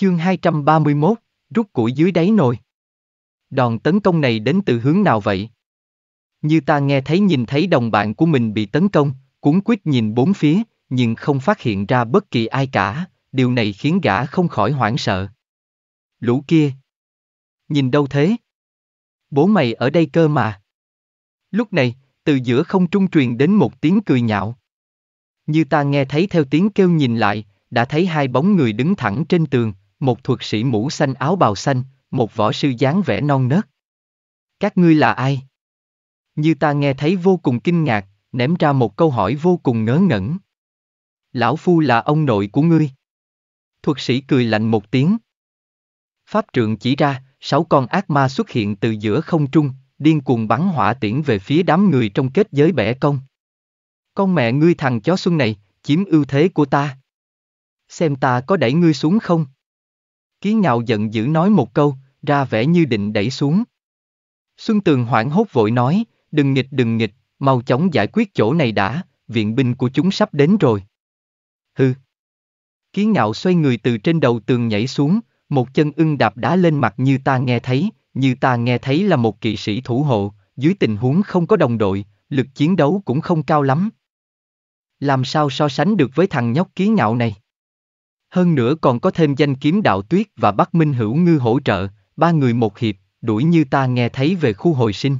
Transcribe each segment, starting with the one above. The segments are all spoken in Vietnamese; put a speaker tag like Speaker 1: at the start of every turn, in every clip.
Speaker 1: Chương 231, rút củi dưới đáy nồi. Đòn tấn công này đến từ hướng nào vậy? Như ta nghe thấy nhìn thấy đồng bạn của mình bị tấn công, cuốn quýt nhìn bốn phía, nhưng không phát hiện ra bất kỳ ai cả, điều này khiến gã không khỏi hoảng sợ. Lũ kia! Nhìn đâu thế? Bố mày ở đây cơ mà. Lúc này, từ giữa không trung truyền đến một tiếng cười nhạo. Như ta nghe thấy theo tiếng kêu nhìn lại, đã thấy hai bóng người đứng thẳng trên tường, một thuật sĩ mũ xanh áo bào xanh, một võ sư dáng vẻ non nớt. Các ngươi là ai? Như ta nghe thấy vô cùng kinh ngạc, ném ra một câu hỏi vô cùng ngớ ngẩn. Lão Phu là ông nội của ngươi. Thuật sĩ cười lạnh một tiếng. Pháp trượng chỉ ra, sáu con ác ma xuất hiện từ giữa không trung, điên cuồng bắn hỏa tiễn về phía đám người trong kết giới bẻ công. Con mẹ ngươi thằng chó xuân này, chiếm ưu thế của ta. Xem ta có đẩy ngươi xuống không? Ký ngạo giận dữ nói một câu, ra vẻ như định đẩy xuống. Xuân Tường hoảng hốt vội nói, đừng nghịch đừng nghịch, mau chóng giải quyết chỗ này đã, viện binh của chúng sắp đến rồi. Hừ. ký ngạo xoay người từ trên đầu tường nhảy xuống, một chân ưng đạp đá lên mặt như ta nghe thấy, như ta nghe thấy là một kỵ sĩ thủ hộ, dưới tình huống không có đồng đội, lực chiến đấu cũng không cao lắm. Làm sao so sánh được với thằng nhóc ký ngạo này? Hơn nữa còn có thêm danh kiếm đạo tuyết và Bắc Minh Hữu Ngư hỗ trợ, ba người một hiệp, đuổi như ta nghe thấy về khu hồi sinh.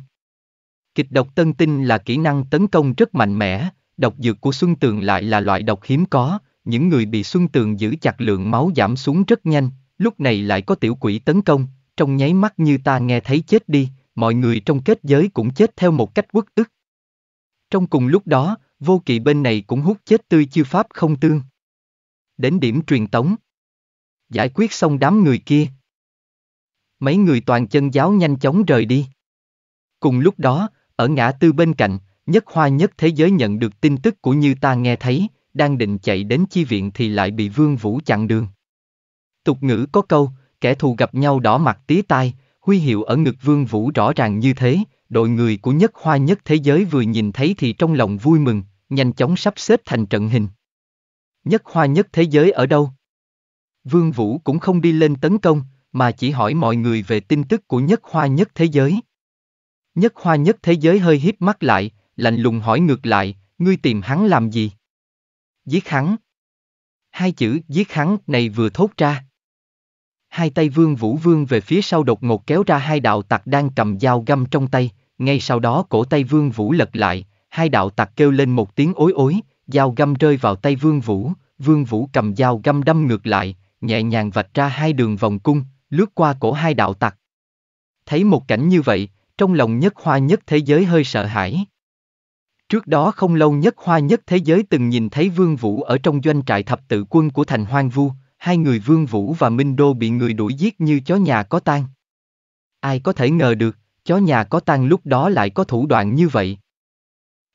Speaker 1: Kịch độc tân tinh là kỹ năng tấn công rất mạnh mẽ, độc dược của Xuân Tường lại là loại độc hiếm có, những người bị Xuân Tường giữ chặt lượng máu giảm xuống rất nhanh, lúc này lại có tiểu quỷ tấn công, trong nháy mắt như ta nghe thấy chết đi, mọi người trong kết giới cũng chết theo một cách quất ức. Trong cùng lúc đó, vô kỵ bên này cũng hút chết tươi chư pháp không tương đến điểm truyền tống. Giải quyết xong đám người kia. Mấy người toàn chân giáo nhanh chóng rời đi. Cùng lúc đó, ở ngã tư bên cạnh, nhất hoa nhất thế giới nhận được tin tức của Như Ta nghe thấy, đang định chạy đến chi viện thì lại bị Vương Vũ chặn đường. Tục ngữ có câu, kẻ thù gặp nhau đỏ mặt tía tai, huy hiệu ở ngực Vương Vũ rõ ràng như thế, đội người của nhất hoa nhất thế giới vừa nhìn thấy thì trong lòng vui mừng, nhanh chóng sắp xếp thành trận hình. Nhất hoa nhất thế giới ở đâu? Vương Vũ cũng không đi lên tấn công, mà chỉ hỏi mọi người về tin tức của nhất hoa nhất thế giới. Nhất hoa nhất thế giới hơi híp mắt lại, lạnh lùng hỏi ngược lại, ngươi tìm hắn làm gì? Giết hắn. Hai chữ giết hắn này vừa thốt ra. Hai tay vương vũ vương về phía sau đột ngột kéo ra hai đạo tặc đang cầm dao găm trong tay, ngay sau đó cổ tay vương vũ lật lại, hai đạo tặc kêu lên một tiếng ối ối, dao găm rơi vào tay Vương Vũ, Vương Vũ cầm dao găm đâm ngược lại, nhẹ nhàng vạch ra hai đường vòng cung, lướt qua cổ hai đạo tặc. Thấy một cảnh như vậy, trong lòng nhất hoa nhất thế giới hơi sợ hãi. Trước đó không lâu nhất hoa nhất thế giới từng nhìn thấy Vương Vũ ở trong doanh trại thập tự quân của thành Hoang Vu, hai người Vương Vũ và Minh Đô bị người đuổi giết như chó nhà có tan. Ai có thể ngờ được, chó nhà có tan lúc đó lại có thủ đoạn như vậy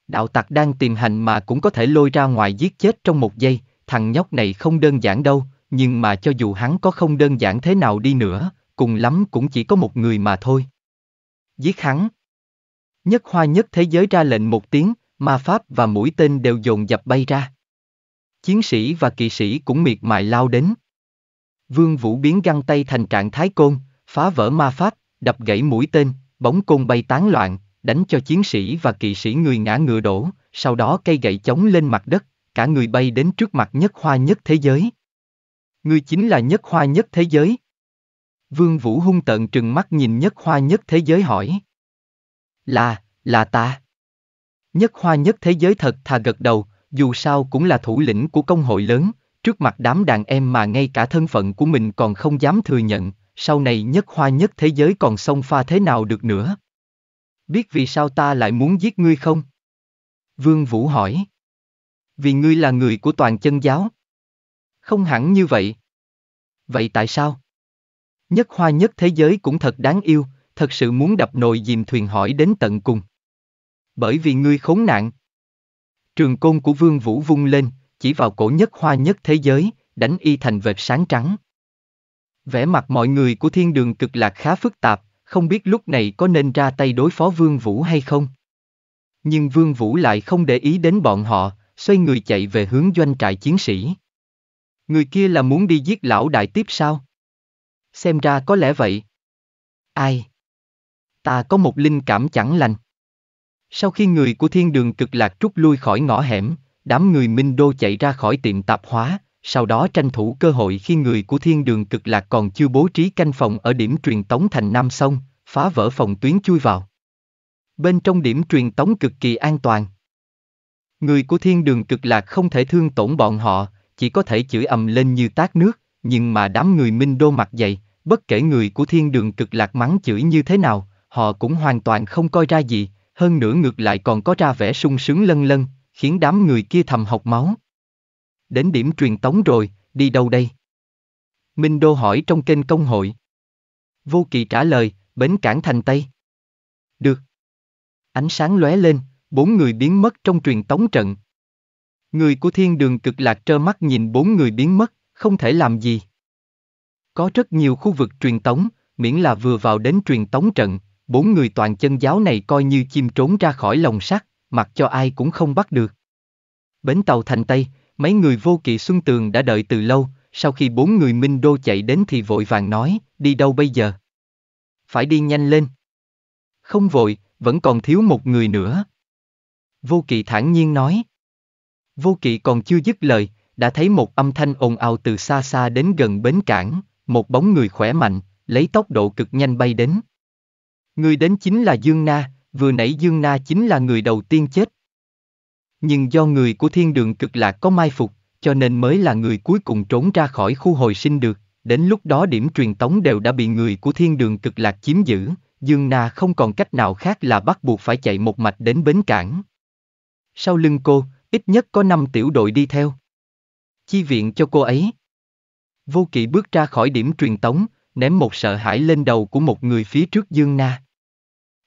Speaker 1: đạo tặc đang tìm hành mà cũng có thể lôi ra ngoài giết chết trong một giây, thằng nhóc này không đơn giản đâu, nhưng mà cho dù hắn có không đơn giản thế nào đi nữa, cùng lắm cũng chỉ có một người mà thôi. Giết hắn. Nhất hoa nhất thế giới ra lệnh một tiếng, ma pháp và mũi tên đều dồn dập bay ra. Chiến sĩ và kỵ sĩ cũng miệt mài lao đến. Vương Vũ biến găng tay thành trạng thái côn, phá vỡ ma pháp, đập gãy mũi tên, bóng côn bay tán loạn, đánh cho chiến sĩ và kỵ sĩ người ngã ngựa đổ, sau đó cây gậy chống lên mặt đất, cả người bay đến trước mặt nhất hoa nhất thế giới. Ngươi chính là nhất hoa nhất thế giới. Vương Vũ hung tợn trừng mắt nhìn nhất hoa nhất thế giới hỏi. Là, là ta. Nhất hoa nhất thế giới thật thà gật đầu, dù sao cũng là thủ lĩnh của công hội lớn, trước mặt đám đàn em mà ngay cả thân phận của mình còn không dám thừa nhận, sau này nhất hoa nhất thế giới còn xông pha thế nào được nữa. Biết vì sao ta lại muốn giết ngươi không? Vương Vũ hỏi. Vì ngươi là người của toàn chân giáo. Không hẳn như vậy. Vậy tại sao? Nhất hoa nhất thế giới cũng thật đáng yêu, thật sự muốn đập nồi dìm thuyền hỏi đến tận cùng. Bởi vì ngươi khốn nạn. Trường côn của Vương Vũ vung lên, chỉ vào cổ nhất hoa nhất thế giới, đánh y thành vệt sáng trắng. Vẻ mặt mọi người của thiên đường cực lạc khá phức tạp, không biết lúc này có nên ra tay đối phó Vương Vũ hay không. Nhưng Vương Vũ lại không để ý đến bọn họ, xoay người chạy về hướng doanh trại chiến sĩ. Người kia là muốn đi giết lão đại tiếp sao? Xem ra có lẽ vậy. Ai? Ta có một linh cảm chẳng lành. Sau khi người của thiên đường cực lạc trút lui khỏi ngõ hẻm, đám người Minh Đô chạy ra khỏi tiệm tạp hóa, sau đó tranh thủ cơ hội khi người của thiên đường cực lạc còn chưa bố trí canh phòng ở điểm truyền tống thành Nam Sông, phá vỡ phòng tuyến chui vào. Bên trong điểm truyền tống cực kỳ an toàn. Người của thiên đường cực lạc không thể thương tổn bọn họ, chỉ có thể chửi ầm lên như tát nước, nhưng mà đám người minh đô mặt dày, bất kể người của thiên đường cực lạc mắng chửi như thế nào, họ cũng hoàn toàn không coi ra gì, hơn nữa ngược lại còn có ra vẻ sung sướng lân lân, khiến đám người kia thầm học máu. Đến điểm truyền tống rồi, đi đâu đây? Minh Đô hỏi trong kênh công hội. Vô Kỳ trả lời, bến cảng thành Tây. Được. Ánh sáng lóe lên, bốn người biến mất trong truyền tống trận. Người của thiên đường cực lạc trơ mắt nhìn bốn người biến mất, không thể làm gì. Có rất nhiều khu vực truyền tống, miễn là vừa vào đến truyền tống trận, bốn người toàn chân giáo này coi như chim trốn ra khỏi lồng sắt, mặc cho ai cũng không bắt được. Bến tàu thành Tây, Mấy người vô kỵ Xuân Tường đã đợi từ lâu, sau khi bốn người Minh Đô chạy đến thì vội vàng nói, đi đâu bây giờ? Phải đi nhanh lên. Không vội, vẫn còn thiếu một người nữa. Vô kỵ thản nhiên nói. Vô kỵ còn chưa dứt lời, đã thấy một âm thanh ồn ào từ xa xa đến gần bến cảng, một bóng người khỏe mạnh, lấy tốc độ cực nhanh bay đến. Người đến chính là Dương Na, vừa nãy Dương Na chính là người đầu tiên chết, nhưng do người của thiên đường cực lạc có mai phục, cho nên mới là người cuối cùng trốn ra khỏi khu hồi sinh được, đến lúc đó điểm truyền tống đều đã bị người của thiên đường cực lạc chiếm giữ, Dương Na không còn cách nào khác là bắt buộc phải chạy một mạch đến bến cảng. Sau lưng cô, ít nhất có 5 tiểu đội đi theo. Chi viện cho cô ấy. Vô kỵ bước ra khỏi điểm truyền tống, ném một sợ hãi lên đầu của một người phía trước Dương Na.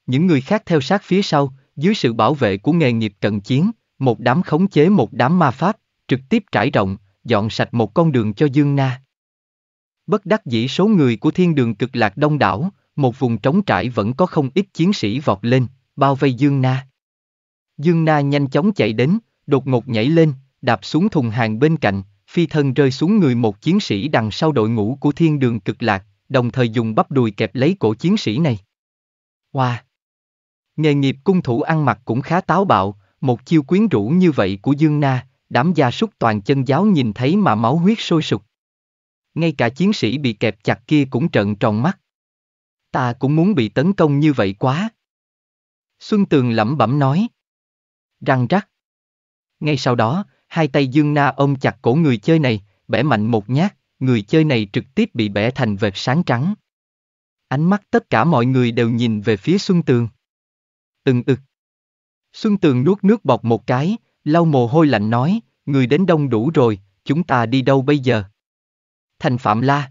Speaker 1: Những người khác theo sát phía sau, dưới sự bảo vệ của nghề nghiệp cận chiến, một đám khống chế một đám ma pháp, trực tiếp trải rộng, dọn sạch một con đường cho Dương Na. Bất đắc dĩ số người của thiên đường cực lạc đông đảo, một vùng trống trải vẫn có không ít chiến sĩ vọt lên, bao vây Dương Na. Dương Na nhanh chóng chạy đến, đột ngột nhảy lên, đạp xuống thùng hàng bên cạnh, phi thân rơi xuống người một chiến sĩ đằng sau đội ngũ của thiên đường cực lạc, đồng thời dùng bắp đùi kẹp lấy cổ chiến sĩ này. Hoa! Wow. Nghề nghiệp cung thủ ăn mặc cũng khá táo bạo, một chiêu quyến rũ như vậy của Dương Na, đám gia súc toàn chân giáo nhìn thấy mà máu huyết sôi sục. Ngay cả chiến sĩ bị kẹp chặt kia cũng trợn tròn mắt. Ta cũng muốn bị tấn công như vậy quá. Xuân Tường lẩm bẩm nói. Răng rắc. Ngay sau đó, hai tay Dương Na ôm chặt cổ người chơi này, bẻ mạnh một nhát, người chơi này trực tiếp bị bẻ thành vệt sáng trắng. Ánh mắt tất cả mọi người đều nhìn về phía Xuân Tường. Từng ực, Xuân Tường nuốt nước bọt một cái, lau mồ hôi lạnh nói, người đến đông đủ rồi, chúng ta đi đâu bây giờ? Thành Phạm La.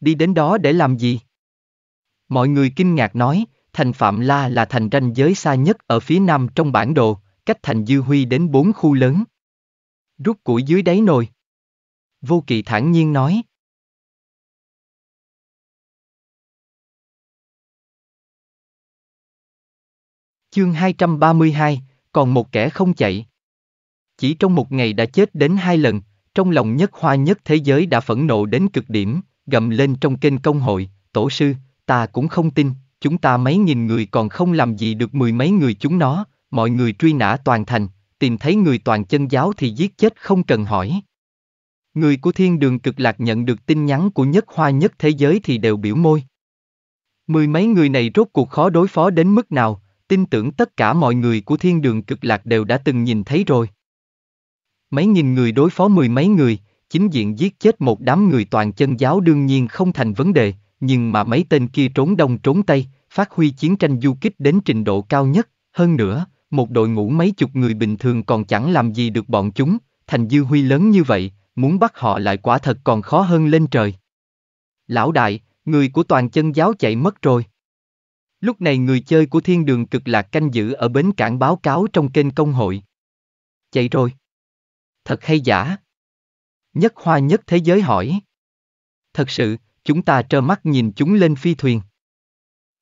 Speaker 1: Đi đến đó để làm gì? Mọi người kinh ngạc nói, thành Phạm La là thành ranh giới xa nhất ở phía nam trong bản đồ, cách thành Dư Huy đến
Speaker 2: bốn khu lớn. Rút củi dưới đáy nồi. Vô kỵ thản nhiên nói. Chương 232, còn một kẻ không chạy.
Speaker 1: Chỉ trong một ngày đã chết đến hai lần, trong lòng nhất hoa nhất thế giới đã phẫn nộ đến cực điểm, gầm lên trong kênh công hội, tổ sư, ta cũng không tin, chúng ta mấy nghìn người còn không làm gì được mười mấy người chúng nó, mọi người truy nã toàn thành, tìm thấy người toàn chân giáo thì giết chết không cần hỏi. Người của thiên đường cực lạc nhận được tin nhắn của nhất hoa nhất thế giới thì đều biểu môi. Mười mấy người này rốt cuộc khó đối phó đến mức nào, tin tưởng tất cả mọi người của thiên đường cực lạc đều đã từng nhìn thấy rồi. Mấy nghìn người đối phó mười mấy người, chính diện giết chết một đám người toàn chân giáo đương nhiên không thành vấn đề, nhưng mà mấy tên kia trốn đông trốn tây, phát huy chiến tranh du kích đến trình độ cao nhất, hơn nữa, một đội ngũ mấy chục người bình thường còn chẳng làm gì được bọn chúng, thành dư huy lớn như vậy, muốn bắt họ lại quả thật còn khó hơn lên trời. Lão đại, người của toàn chân giáo chạy mất rồi. Lúc này người chơi của thiên đường cực lạc canh giữ ở bến cảng báo cáo trong kênh công hội. Chạy rồi. Thật hay giả? Nhất hoa nhất thế giới hỏi. Thật sự, chúng ta trơ mắt nhìn chúng lên phi thuyền.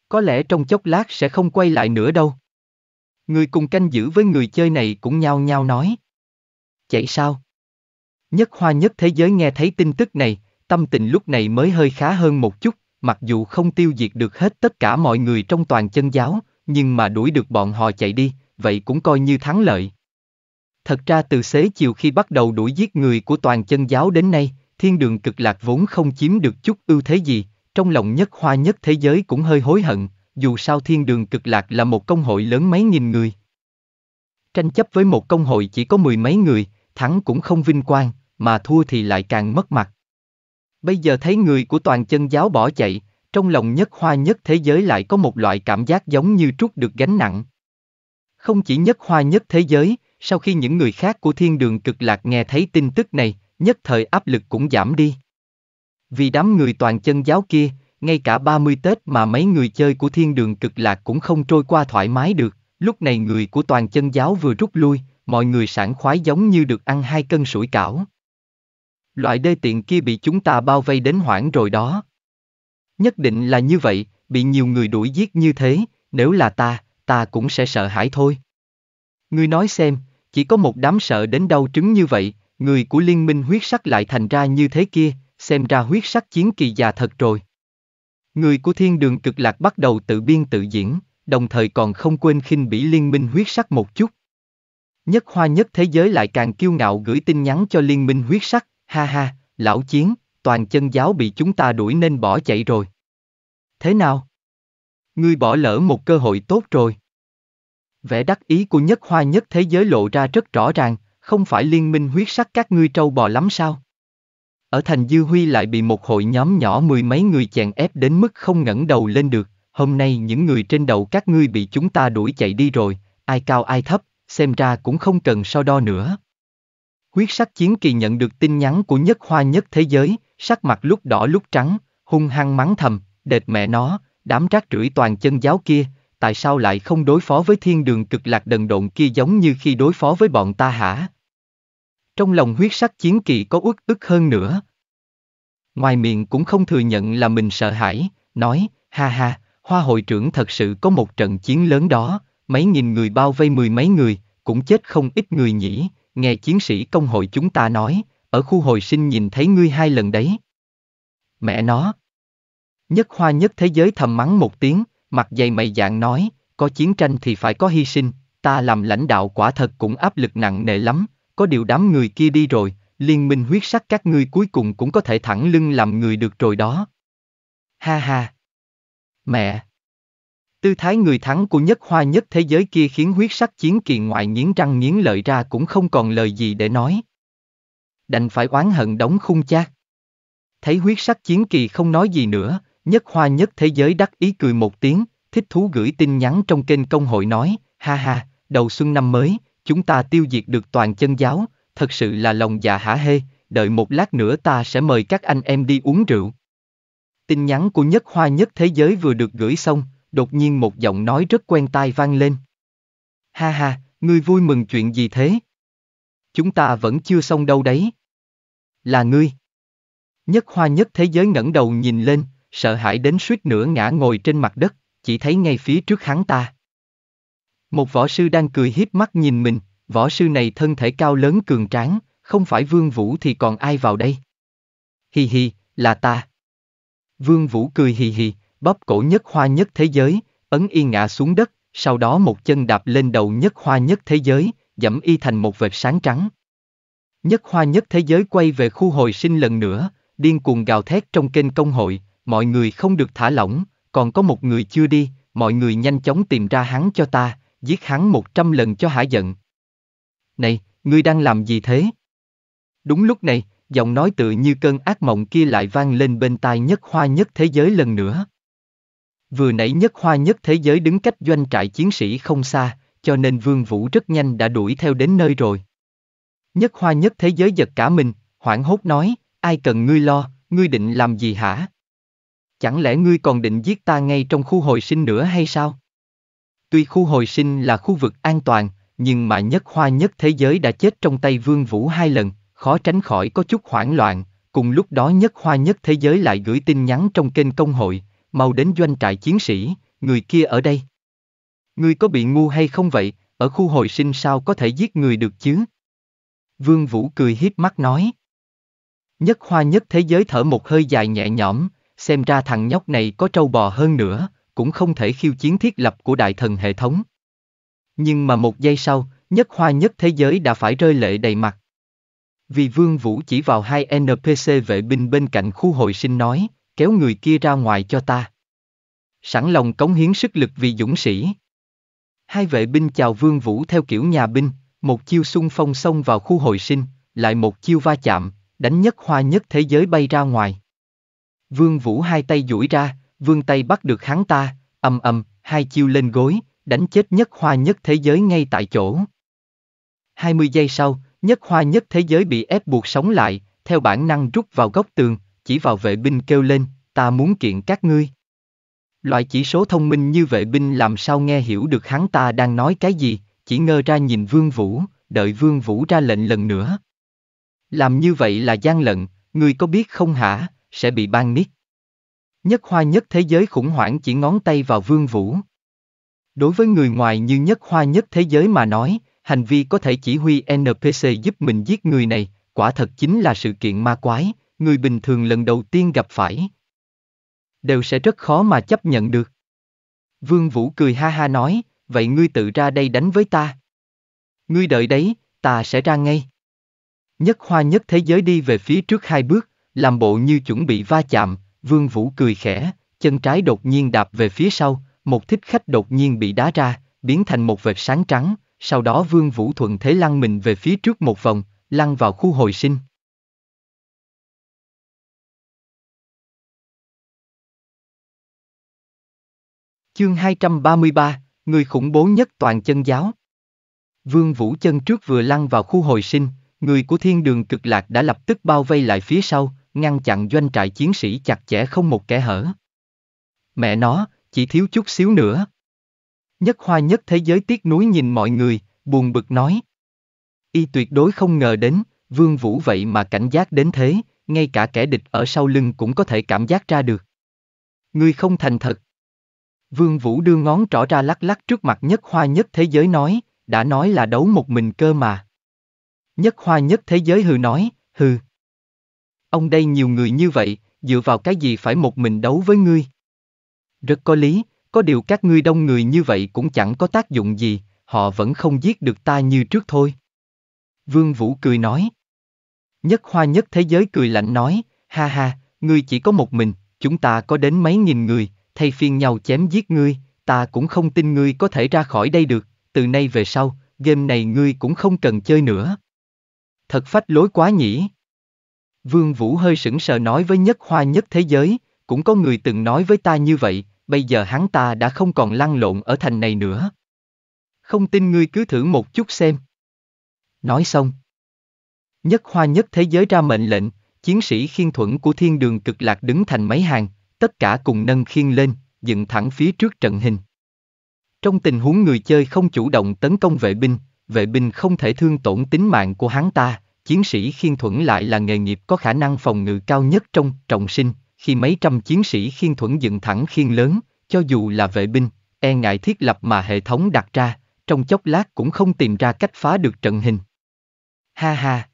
Speaker 1: Có lẽ trong chốc lát sẽ không quay lại nữa đâu. Người cùng canh giữ với người chơi này cũng nhao nhao nói. Chạy sao? Nhất hoa nhất thế giới nghe thấy tin tức này, tâm tình lúc này mới hơi khá hơn một chút mặc dù không tiêu diệt được hết tất cả mọi người trong toàn chân giáo, nhưng mà đuổi được bọn họ chạy đi, vậy cũng coi như thắng lợi. Thật ra từ xế chiều khi bắt đầu đuổi giết người của toàn chân giáo đến nay, thiên đường cực lạc vốn không chiếm được chút ưu thế gì, trong lòng nhất hoa nhất thế giới cũng hơi hối hận, dù sao thiên đường cực lạc là một công hội lớn mấy nghìn người. Tranh chấp với một công hội chỉ có mười mấy người, thắng cũng không vinh quang, mà thua thì lại càng mất mặt. Bây giờ thấy người của toàn chân giáo bỏ chạy, trong lòng nhất hoa nhất thế giới lại có một loại cảm giác giống như trút được gánh nặng. Không chỉ nhất hoa nhất thế giới, sau khi những người khác của thiên đường cực lạc nghe thấy tin tức này, nhất thời áp lực cũng giảm đi. Vì đám người toàn chân giáo kia, ngay cả 30 Tết mà mấy người chơi của thiên đường cực lạc cũng không trôi qua thoải mái được, lúc này người của toàn chân giáo vừa rút lui, mọi người sảng khoái giống như được ăn hai cân sủi cảo. Loại đê tiện kia bị chúng ta bao vây đến hoảng rồi đó. Nhất định là như vậy, bị nhiều người đuổi giết như thế, nếu là ta, ta cũng sẽ sợ hãi thôi. Ngươi nói xem, chỉ có một đám sợ đến đau trứng như vậy, người của liên minh huyết sắc lại thành ra như thế kia, xem ra huyết sắc chiến kỳ già thật rồi. Người của thiên đường cực lạc bắt đầu tự biên tự diễn, đồng thời còn không quên khinh bỉ liên minh huyết sắc một chút. Nhất hoa nhất thế giới lại càng kiêu ngạo gửi tin nhắn cho liên minh huyết sắc, ha ha, lão chiến, toàn chân giáo bị chúng ta đuổi nên bỏ chạy rồi. Thế nào? Ngươi bỏ lỡ một cơ hội tốt rồi. Vẻ đắc ý của nhất hoa nhất thế giới lộ ra rất rõ ràng, không phải liên minh huyết sắc các ngươi trâu bò lắm sao? Ở thành Dư Huy lại bị một hội nhóm nhỏ mười mấy người chèn ép đến mức không ngẩng đầu lên được, hôm nay những người trên đầu các ngươi bị chúng ta đuổi chạy đi rồi, ai cao ai thấp, xem ra cũng không cần so đo nữa. Huyết sắc chiến kỳ nhận được tin nhắn của nhất hoa nhất thế giới, sắc mặt lúc đỏ lúc trắng, hung hăng mắng thầm, đệt mẹ nó, đám rác rưởi toàn chân giáo kia, tại sao lại không đối phó với thiên đường cực lạc đần độn kia giống như khi đối phó với bọn ta hả? Trong lòng huyết sắc chiến kỳ có uất ức hơn nữa. Ngoài miệng cũng không thừa nhận là mình sợ hãi, nói, ha ha, hoa hội trưởng thật sự có một trận chiến lớn đó, mấy nghìn người bao vây mười mấy người, cũng chết không ít người nhỉ nghe chiến sĩ công hội chúng ta nói, ở khu hồi sinh nhìn thấy ngươi hai lần đấy. Mẹ nó. Nhất hoa nhất thế giới thầm mắng một tiếng, mặt dày mày dạng nói, có chiến tranh thì phải có hy sinh, ta làm lãnh đạo quả thật cũng áp lực nặng nề lắm, có điều đám người kia đi rồi, liên minh huyết sắc các ngươi cuối cùng cũng có thể thẳng lưng làm người được rồi đó. Ha ha. Mẹ. Tư thái người thắng của nhất hoa nhất thế giới kia khiến huyết sắc chiến kỳ ngoại nghiến răng nghiến lợi ra cũng không còn lời gì để nói. Đành phải oán hận đóng khung chát. Thấy huyết sắc chiến kỳ không nói gì nữa, nhất hoa nhất thế giới đắc ý cười một tiếng, thích thú gửi tin nhắn trong kênh công hội nói, ha ha, đầu xuân năm mới, chúng ta tiêu diệt được toàn chân giáo, thật sự là lòng dạ hả hê, đợi một lát nữa ta sẽ mời các anh em đi uống rượu. Tin nhắn của nhất hoa nhất thế giới vừa được gửi xong, đột nhiên một giọng nói rất quen tai vang lên. Ha ha, ngươi vui mừng chuyện gì thế? Chúng ta vẫn chưa xong đâu đấy. Là ngươi. Nhất hoa nhất thế giới ngẩng đầu nhìn lên, sợ hãi đến suýt nữa ngã ngồi trên mặt đất, chỉ thấy ngay phía trước hắn ta. Một võ sư đang cười hiếp mắt nhìn mình, võ sư này thân thể cao lớn cường tráng, không phải vương vũ thì còn ai vào đây? Hì hì, là ta. Vương vũ cười hì hì, bóp cổ nhất hoa nhất thế giới, ấn y ngã xuống đất, sau đó một chân đạp lên đầu nhất hoa nhất thế giới, dẫm y thành một vệt sáng trắng. Nhất hoa nhất thế giới quay về khu hồi sinh lần nữa, điên cuồng gào thét trong kênh công hội, mọi người không được thả lỏng, còn có một người chưa đi, mọi người nhanh chóng tìm ra hắn cho ta, giết hắn một trăm lần cho hả giận. Này, ngươi đang làm gì thế? Đúng lúc này, giọng nói tự như cơn ác mộng kia lại vang lên bên tai nhất hoa nhất thế giới lần nữa. Vừa nãy nhất hoa nhất thế giới đứng cách doanh trại chiến sĩ không xa, cho nên Vương Vũ rất nhanh đã đuổi theo đến nơi rồi. Nhất hoa nhất thế giới giật cả mình, hoảng hốt nói, ai cần ngươi lo, ngươi định làm gì hả? Chẳng lẽ ngươi còn định giết ta ngay trong khu hồi sinh nữa hay sao? Tuy khu hồi sinh là khu vực an toàn, nhưng mà nhất hoa nhất thế giới đã chết trong tay Vương Vũ hai lần, khó tránh khỏi có chút hoảng loạn, cùng lúc đó nhất hoa nhất thế giới lại gửi tin nhắn trong kênh công hội, mau đến doanh trại chiến sĩ, người kia ở đây. Ngươi có bị ngu hay không vậy, ở khu hồi sinh sao có thể giết người được chứ? Vương Vũ cười hiếp mắt nói. Nhất hoa nhất thế giới thở một hơi dài nhẹ nhõm, xem ra thằng nhóc này có trâu bò hơn nữa, cũng không thể khiêu chiến thiết lập của đại thần hệ thống. Nhưng mà một giây sau, nhất hoa nhất thế giới đã phải rơi lệ đầy mặt. Vì Vương Vũ chỉ vào hai NPC vệ binh bên cạnh khu hồi sinh nói, kéo người kia ra ngoài cho ta. Sẵn lòng cống hiến sức lực vì dũng sĩ. Hai vệ binh chào Vương Vũ theo kiểu nhà binh, một chiêu xung phong xông vào khu hồi sinh, lại một chiêu va chạm, đánh nhất hoa nhất thế giới bay ra ngoài. Vương Vũ hai tay duỗi ra, vương tay bắt được hắn ta, ầm ầm, hai chiêu lên gối, đánh chết nhất hoa nhất thế giới ngay tại chỗ. 20 giây sau, nhất hoa nhất thế giới bị ép buộc sống lại, theo bản năng rút vào góc tường, chỉ vào vệ binh kêu lên, ta muốn kiện các ngươi. Loại chỉ số thông minh như vệ binh làm sao nghe hiểu được hắn ta đang nói cái gì, chỉ ngơ ra nhìn Vương Vũ, đợi Vương Vũ ra lệnh lần nữa. Làm như vậy là gian lận, ngươi có biết không hả, sẽ bị ban nít. Nhất hoa nhất thế giới khủng hoảng chỉ ngón tay vào Vương Vũ. Đối với người ngoài như nhất hoa nhất thế giới mà nói, hành vi có thể chỉ huy NPC giúp mình giết người này, quả thật chính là sự kiện ma quái, người bình thường lần đầu tiên gặp phải, đều sẽ rất khó mà chấp nhận được. Vương Vũ cười ha ha nói, vậy ngươi tự ra đây đánh với ta. Ngươi đợi đấy, ta sẽ ra ngay. Nhất hoa nhất thế giới đi về phía trước hai bước, làm bộ như chuẩn bị va chạm, Vương Vũ cười khẽ, chân trái đột nhiên đạp về phía sau, một thích khách đột nhiên bị đá ra, biến thành một vệt sáng trắng, sau đó Vương Vũ thuận thế lăn mình về phía
Speaker 2: trước một vòng, lăn vào khu hồi sinh. Chương 233, người khủng bố nhất toàn chân giáo. Vương Vũ chân trước vừa lăn vào
Speaker 1: khu hồi sinh, người của thiên đường cực lạc đã lập tức bao vây lại phía sau, ngăn chặn doanh trại chiến sĩ chặt chẽ không một kẻ hở. Mẹ nó, chỉ thiếu chút xíu nữa. Nhất hoa nhất thế giới tiếc nuối nhìn mọi người, buồn bực nói. Y tuyệt đối không ngờ đến, vương vũ vậy mà cảnh giác đến thế, ngay cả kẻ địch ở sau lưng cũng có thể cảm giác ra được. Ngươi không thành thật, Vương Vũ đưa ngón trỏ ra lắc lắc trước mặt nhất hoa nhất thế giới nói, đã nói là đấu một mình cơ mà. Nhất hoa nhất thế giới hừ nói, hừ. Ông đây nhiều người như vậy, dựa vào cái gì phải một mình đấu với ngươi? Rất có lý, có điều các ngươi đông người như vậy cũng chẳng có tác dụng gì, họ vẫn không giết được ta như trước thôi. Vương Vũ cười nói. Nhất hoa nhất thế giới cười lạnh nói, ha ha, ngươi chỉ có một mình, chúng ta có đến mấy nghìn người, thay phiên nhau chém giết ngươi, ta cũng không tin ngươi có thể ra khỏi đây được, từ nay về sau, game này ngươi cũng không cần chơi nữa. Thật phách lối quá nhỉ. Vương Vũ hơi sững sờ nói với nhất hoa nhất thế giới, cũng có người từng nói với ta như vậy, bây giờ hắn ta đã không còn lăn lộn ở thành này nữa. Không tin ngươi cứ thử một chút xem. Nói xong. Nhất hoa nhất thế giới ra mệnh lệnh, chiến sĩ khiên thuẫn của thiên đường cực lạc đứng thành mấy hàng, tất cả cùng nâng khiên lên, dựng thẳng phía trước trận hình. Trong tình huống người chơi không chủ động tấn công vệ binh, vệ binh không thể thương tổn tính mạng của hắn ta, chiến sĩ khiên thuẫn lại là nghề nghiệp có khả năng phòng ngự cao nhất trong trọng sinh, khi mấy trăm chiến sĩ khiên thuẫn dựng thẳng khiên lớn, cho dù là vệ binh, e ngại thiết lập mà hệ thống đặt ra, trong chốc lát cũng không tìm ra cách phá được trận hình. Ha ha!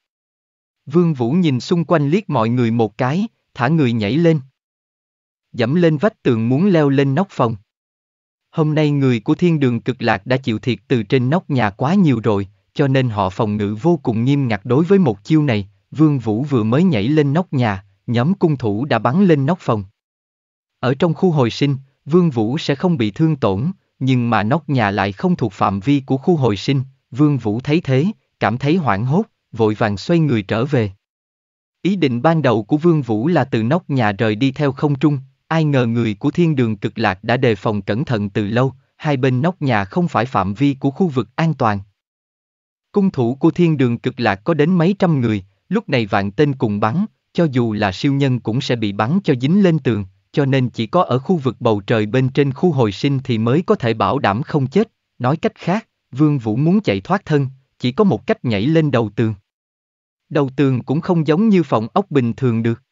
Speaker 1: Vương Vũ nhìn xung quanh liếc mọi người một cái, thả người nhảy lên, dẫm lên vách tường muốn leo lên nóc phòng. Hôm nay người của thiên đường cực lạc đã chịu thiệt từ trên nóc nhà quá nhiều rồi, cho nên họ phòng ngự vô cùng nghiêm ngặt đối với một chiêu này, Vương Vũ vừa mới nhảy lên nóc nhà, nhóm cung thủ đã bắn lên nóc phòng. Ở trong khu hồi sinh, Vương Vũ sẽ không bị thương tổn, nhưng mà nóc nhà lại không thuộc phạm vi của khu hồi sinh, Vương Vũ thấy thế, cảm thấy hoảng hốt, vội vàng xoay người trở về. Ý định ban đầu của Vương Vũ là từ nóc nhà rời đi theo không trung, Ai ngờ người của thiên đường cực lạc đã đề phòng cẩn thận từ lâu, hai bên nóc nhà không phải phạm vi của khu vực an toàn. Cung thủ của thiên đường cực lạc có đến mấy trăm người, lúc này vạn tên cùng bắn, cho dù là siêu nhân cũng sẽ bị bắn cho dính lên tường, cho nên chỉ có ở khu vực bầu trời bên trên khu hồi sinh thì mới có thể bảo đảm không chết. Nói cách khác, Vương Vũ muốn chạy thoát thân, chỉ có một cách nhảy lên đầu tường. Đầu tường cũng không giống như phòng ốc bình thường được.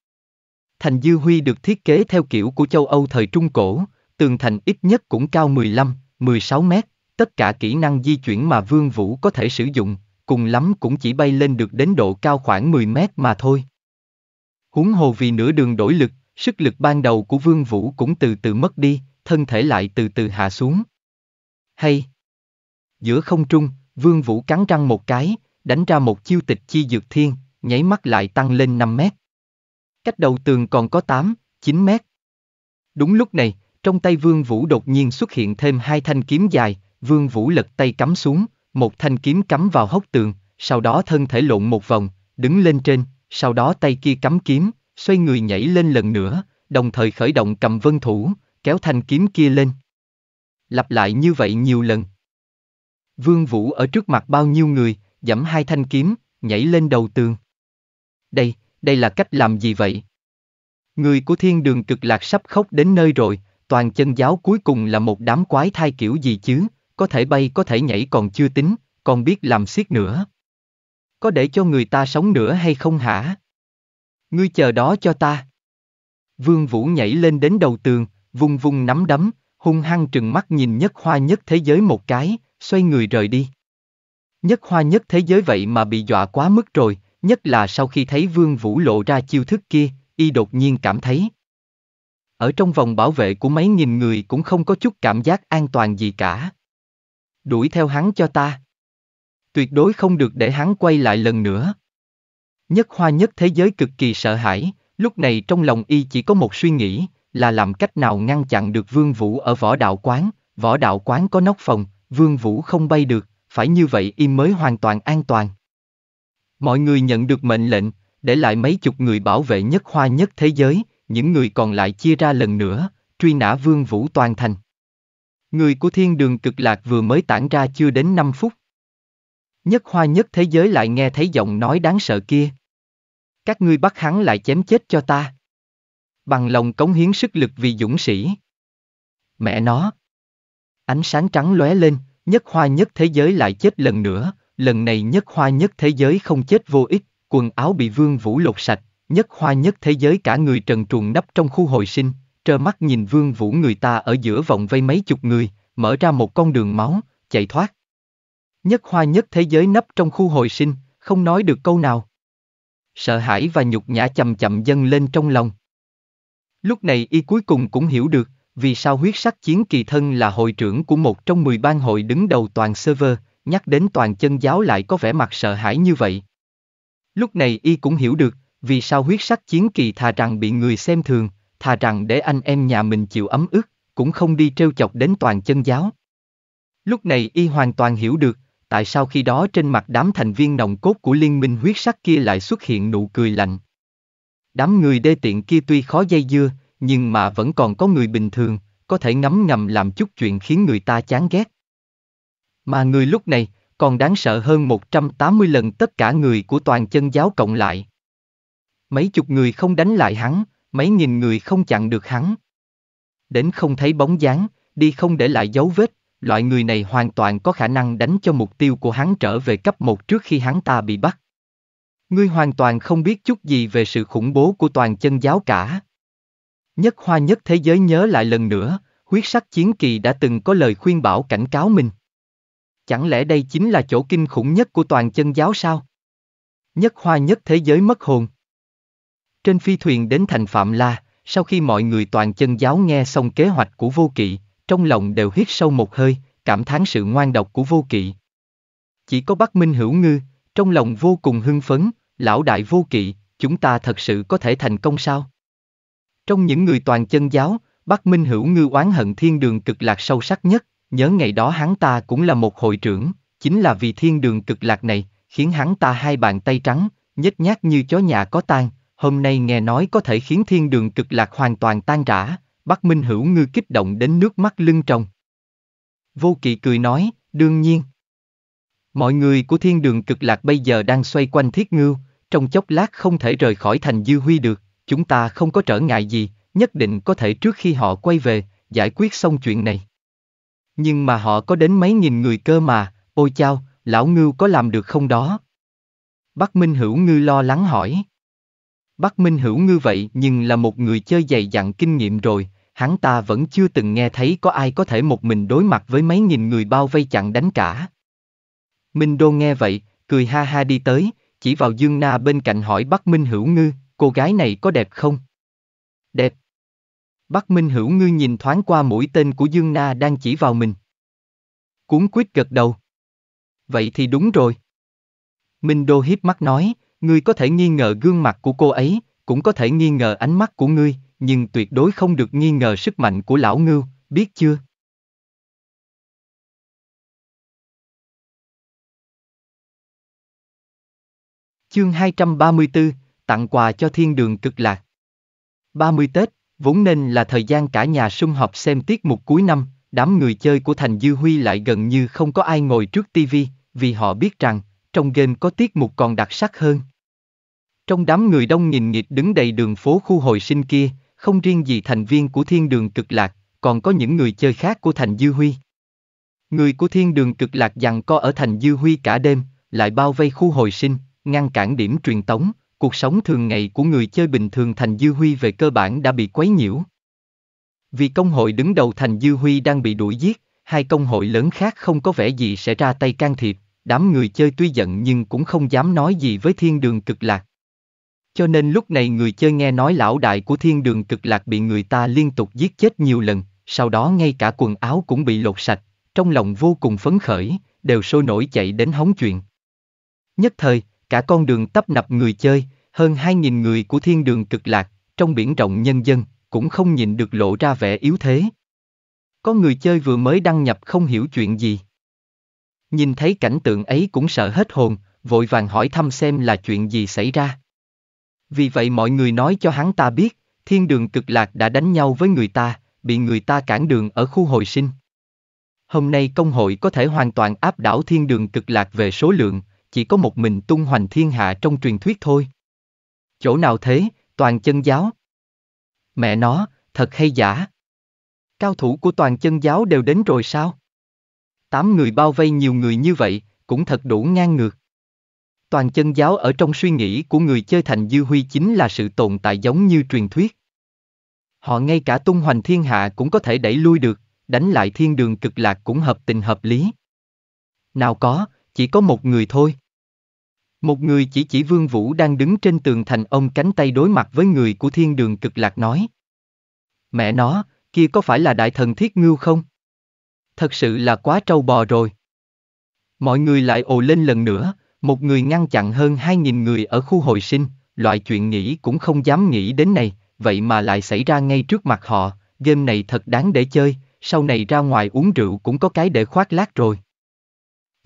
Speaker 1: Thành Dư Huy được thiết kế theo kiểu của châu Âu thời Trung Cổ, tường thành ít nhất cũng cao 15, 16 mét, tất cả kỹ năng di chuyển mà Vương Vũ có thể sử dụng, cùng lắm cũng chỉ bay lên được đến độ cao khoảng 10 mét mà thôi. Huống hồ vì nửa đường đổi lực, sức lực ban đầu của Vương Vũ cũng từ từ mất đi, thân thể lại từ từ hạ xuống. Hay! Giữa không trung, Vương Vũ cắn răng một cái, đánh ra một chiêu tịch chi dược thiên, nháy mắt lại tăng lên 5 mét. Cách đầu tường còn có 8, 9 mét. Đúng lúc này, trong tay Vương Vũ đột nhiên xuất hiện thêm hai thanh kiếm dài, Vương Vũ lật tay cắm xuống, một thanh kiếm cắm vào hốc tường, sau đó thân thể lộn một vòng, đứng lên trên, sau đó tay kia cắm kiếm, xoay người nhảy lên lần nữa, đồng thời khởi động cầm vân thủ, kéo thanh kiếm kia lên. Lặp lại như vậy nhiều lần. Vương Vũ ở trước mặt bao nhiêu người, giẫm hai thanh kiếm, nhảy lên đầu tường. Đây, đây là cách làm gì vậy? Người của thiên đường cực lạc sắp khóc đến nơi rồi, toàn chân giáo cuối cùng là một đám quái thai kiểu gì chứ, có thể bay có thể nhảy còn chưa tính, còn biết làm siết nữa. Có để cho người ta sống nữa hay không hả? Ngươi chờ đó cho ta. Vương Vũ nhảy lên đến đầu tường, vung vung nắm đấm, hung hăng trừng mắt nhìn nhất hoa nhất thế giới một cái, xoay người rời đi. Nhất hoa nhất thế giới vậy mà bị dọa quá mức rồi, nhất là sau khi thấy Vương Vũ lộ ra chiêu thức kia, y đột nhiên cảm thấy. Ở trong vòng bảo vệ của mấy nghìn người cũng không có chút cảm giác an toàn gì cả. Đuổi theo hắn cho ta. Tuyệt đối không được để hắn quay lại lần nữa. Nhất hoa nhất thế giới cực kỳ sợ hãi, lúc này trong lòng y chỉ có một suy nghĩ, là làm cách nào ngăn chặn được vương vũ ở võ đạo quán, võ đạo quán có nóc phòng, vương vũ không bay được, phải như vậy y mới hoàn toàn an toàn. Mọi người nhận được mệnh lệnh, để lại mấy chục người bảo vệ nhất hoa nhất thế giới, những người còn lại chia ra lần nữa, truy nã vương vũ toàn thành. Người của thiên đường cực lạc vừa mới tản ra chưa đến 5 phút. Nhất hoa nhất thế giới lại nghe thấy giọng nói đáng sợ kia. Các ngươi bắt hắn lại chém chết cho ta. Bằng lòng cống hiến sức lực vì dũng sĩ. Mẹ nó. Ánh sáng trắng lóe lên, nhất hoa nhất thế giới lại chết lần nữa, lần này nhất hoa nhất thế giới không chết vô ích, quần áo bị vương vũ lột sạch, nhất hoa nhất thế giới cả người trần truồng nấp trong khu hồi sinh, trơ mắt nhìn vương vũ người ta ở giữa vòng vây mấy chục người, mở ra một con đường máu, chạy thoát. Nhất hoa nhất thế giới nấp trong khu hồi sinh, không nói được câu nào. Sợ hãi và nhục nhã chậm chậm dâng lên trong lòng. Lúc này y cuối cùng cũng hiểu được, vì sao huyết sắc chiến kỳ thân là hội trưởng của một trong 10 ban hội đứng đầu toàn server, nhắc đến toàn chân giáo lại có vẻ mặt sợ hãi như vậy. Lúc này y cũng hiểu được, vì sao huyết sắc chiến kỳ thà rằng bị người xem thường, thà rằng để anh em nhà mình chịu ấm ức, cũng không đi trêu chọc đến toàn chân giáo. Lúc này y hoàn toàn hiểu được, tại sao khi đó trên mặt đám thành viên nòng cốt của liên minh huyết sắc kia lại xuất hiện nụ cười lạnh. Đám người đê tiện kia tuy khó dây dưa, nhưng mà vẫn còn có người bình thường, có thể ngấm ngầm làm chút chuyện khiến người ta chán ghét. Mà người lúc này, còn đáng sợ hơn 180 lần tất cả người của toàn chân giáo cộng lại. Mấy chục người không đánh lại hắn, mấy nghìn người không chặn được hắn. Đến không thấy bóng dáng, đi không để lại dấu vết, loại người này hoàn toàn có khả năng đánh cho mục tiêu của hắn trở về cấp một trước khi hắn ta bị bắt. Ngươi hoàn toàn không biết chút gì về sự khủng bố của toàn chân giáo cả. Nhất hoa nhất thế giới nhớ lại lần nữa, huyết sắc chiến kỳ đã từng có lời khuyên bảo cảnh cáo mình. Chẳng lẽ đây chính là chỗ kinh khủng nhất của toàn chân giáo sao? Nhất hoa nhất thế giới mất hồn. Trên phi thuyền đến thành Phạm La, sau khi mọi người toàn chân giáo nghe xong kế hoạch của vô kỵ, trong lòng đều hít sâu một hơi, cảm thán sự ngoan độc của vô kỵ. Chỉ có Bắc Minh Hữu Ngư, trong lòng vô cùng hưng phấn, lão đại vô kỵ, chúng ta thật sự có thể thành công sao? Trong những người toàn chân giáo, Bắc Minh Hữu Ngư oán hận thiên đường cực lạc sâu sắc nhất, Nhớ ngày đó hắn ta cũng là một hội trưởng, chính là vì thiên đường cực lạc này, khiến hắn ta hai bàn tay trắng, nhếch nhát như chó nhà có tan, hôm nay nghe nói có thể khiến thiên đường cực lạc hoàn toàn tan rã, Bắc Minh Hữu Ngư kích động đến nước mắt lưng tròng. Vô kỵ cười nói, đương nhiên. Mọi người của thiên đường cực lạc bây giờ đang xoay quanh thiết ngưu, trong chốc lát không thể rời khỏi thành dư huy được, chúng ta không có trở ngại gì, nhất định có thể trước khi họ quay về, giải quyết xong chuyện này. Nhưng mà họ có đến mấy nghìn người cơ mà, ôi chao, lão ngưu có làm được không đó? Bắc Minh Hữu Ngư lo lắng hỏi. Bắc Minh Hữu Ngư vậy nhưng là một người chơi dày dặn kinh nghiệm rồi, hắn ta vẫn chưa từng nghe thấy có ai có thể một mình đối mặt với mấy nghìn người bao vây chặn đánh cả. Minh Đô nghe vậy, cười ha ha đi tới, chỉ vào Dương Na bên cạnh hỏi Bắc Minh Hữu Ngư, cô gái này có đẹp không? Bắc Minh Hữu ngư nhìn thoáng qua mũi tên của Dương Na đang chỉ vào mình. Cuốn quyết gật đầu. Vậy thì đúng rồi. Minh Đô hiếp mắt nói, ngươi có thể nghi ngờ gương mặt của cô ấy, cũng có thể nghi ngờ ánh mắt của ngươi,
Speaker 2: nhưng tuyệt đối không được nghi ngờ sức mạnh của lão ngưu, biết chưa? Chương 234, tặng quà cho thiên đường cực lạc. 30
Speaker 1: Tết Vốn nên là thời gian cả nhà sum họp xem tiết mục cuối năm, đám người chơi của Thành Dư Huy lại gần như không có ai ngồi trước TV, vì họ biết rằng, trong game có tiết mục còn đặc sắc hơn. Trong đám người đông nghìn nghịt đứng đầy đường phố khu hồi sinh kia, không riêng gì thành viên của thiên đường cực lạc, còn có những người chơi khác của Thành Dư Huy. Người của thiên đường cực lạc dằn co ở Thành Dư Huy cả đêm, lại bao vây khu hồi sinh, ngăn cản điểm truyền tống cuộc sống thường ngày của người chơi bình thường Thành Dư Huy về cơ bản đã bị quấy nhiễu. Vì công hội đứng đầu Thành Dư Huy đang bị đuổi giết, hai công hội lớn khác không có vẻ gì sẽ ra tay can thiệp, đám người chơi tuy giận nhưng cũng không dám nói gì với thiên đường cực lạc. Cho nên lúc này người chơi nghe nói lão đại của thiên đường cực lạc bị người ta liên tục giết chết nhiều lần, sau đó ngay cả quần áo cũng bị lột sạch, trong lòng vô cùng phấn khởi, đều sôi nổi chạy đến hóng chuyện. Nhất thời, cả con đường tấp nập người chơi, hơn 2.000 người của thiên đường cực lạc, trong biển rộng nhân dân, cũng không nhìn được lộ ra vẻ yếu thế. Có người chơi vừa mới đăng nhập không hiểu chuyện gì. Nhìn thấy cảnh tượng ấy cũng sợ hết hồn, vội vàng hỏi thăm xem là chuyện gì xảy ra. Vì vậy mọi người nói cho hắn ta biết, thiên đường cực lạc đã đánh nhau với người ta, bị người ta cản đường ở khu hồi sinh. Hôm nay công hội có thể hoàn toàn áp đảo thiên đường cực lạc về số lượng, chỉ có một mình tung hoành thiên hạ trong truyền thuyết thôi. Chỗ nào thế, toàn chân giáo. Mẹ nó, thật hay giả? Cao thủ của toàn chân giáo đều đến rồi sao? Tám người bao vây nhiều người như vậy, cũng thật đủ ngang ngược. Toàn chân giáo ở trong suy nghĩ của người chơi thành dư huy chính là sự tồn tại giống như truyền thuyết. Họ ngay cả tung hoành thiên hạ cũng có thể đẩy lui được, đánh lại thiên đường cực lạc cũng hợp tình hợp lý. Nào có, chỉ có một người thôi. Một người chỉ chỉ Vương Vũ đang đứng trên tường thành ông cánh tay đối mặt với người của thiên đường cực lạc nói. Mẹ nó, kia có phải là đại thần thiết ngưu không? Thật sự là quá trâu bò rồi. Mọi người lại ồ lên lần nữa, một người ngăn chặn hơn 2.000 người ở khu hồi sinh, loại chuyện nghĩ cũng không dám nghĩ đến này, vậy mà lại xảy ra ngay trước mặt họ, game này thật đáng để chơi, sau này ra ngoài uống rượu cũng có cái để khoác lác rồi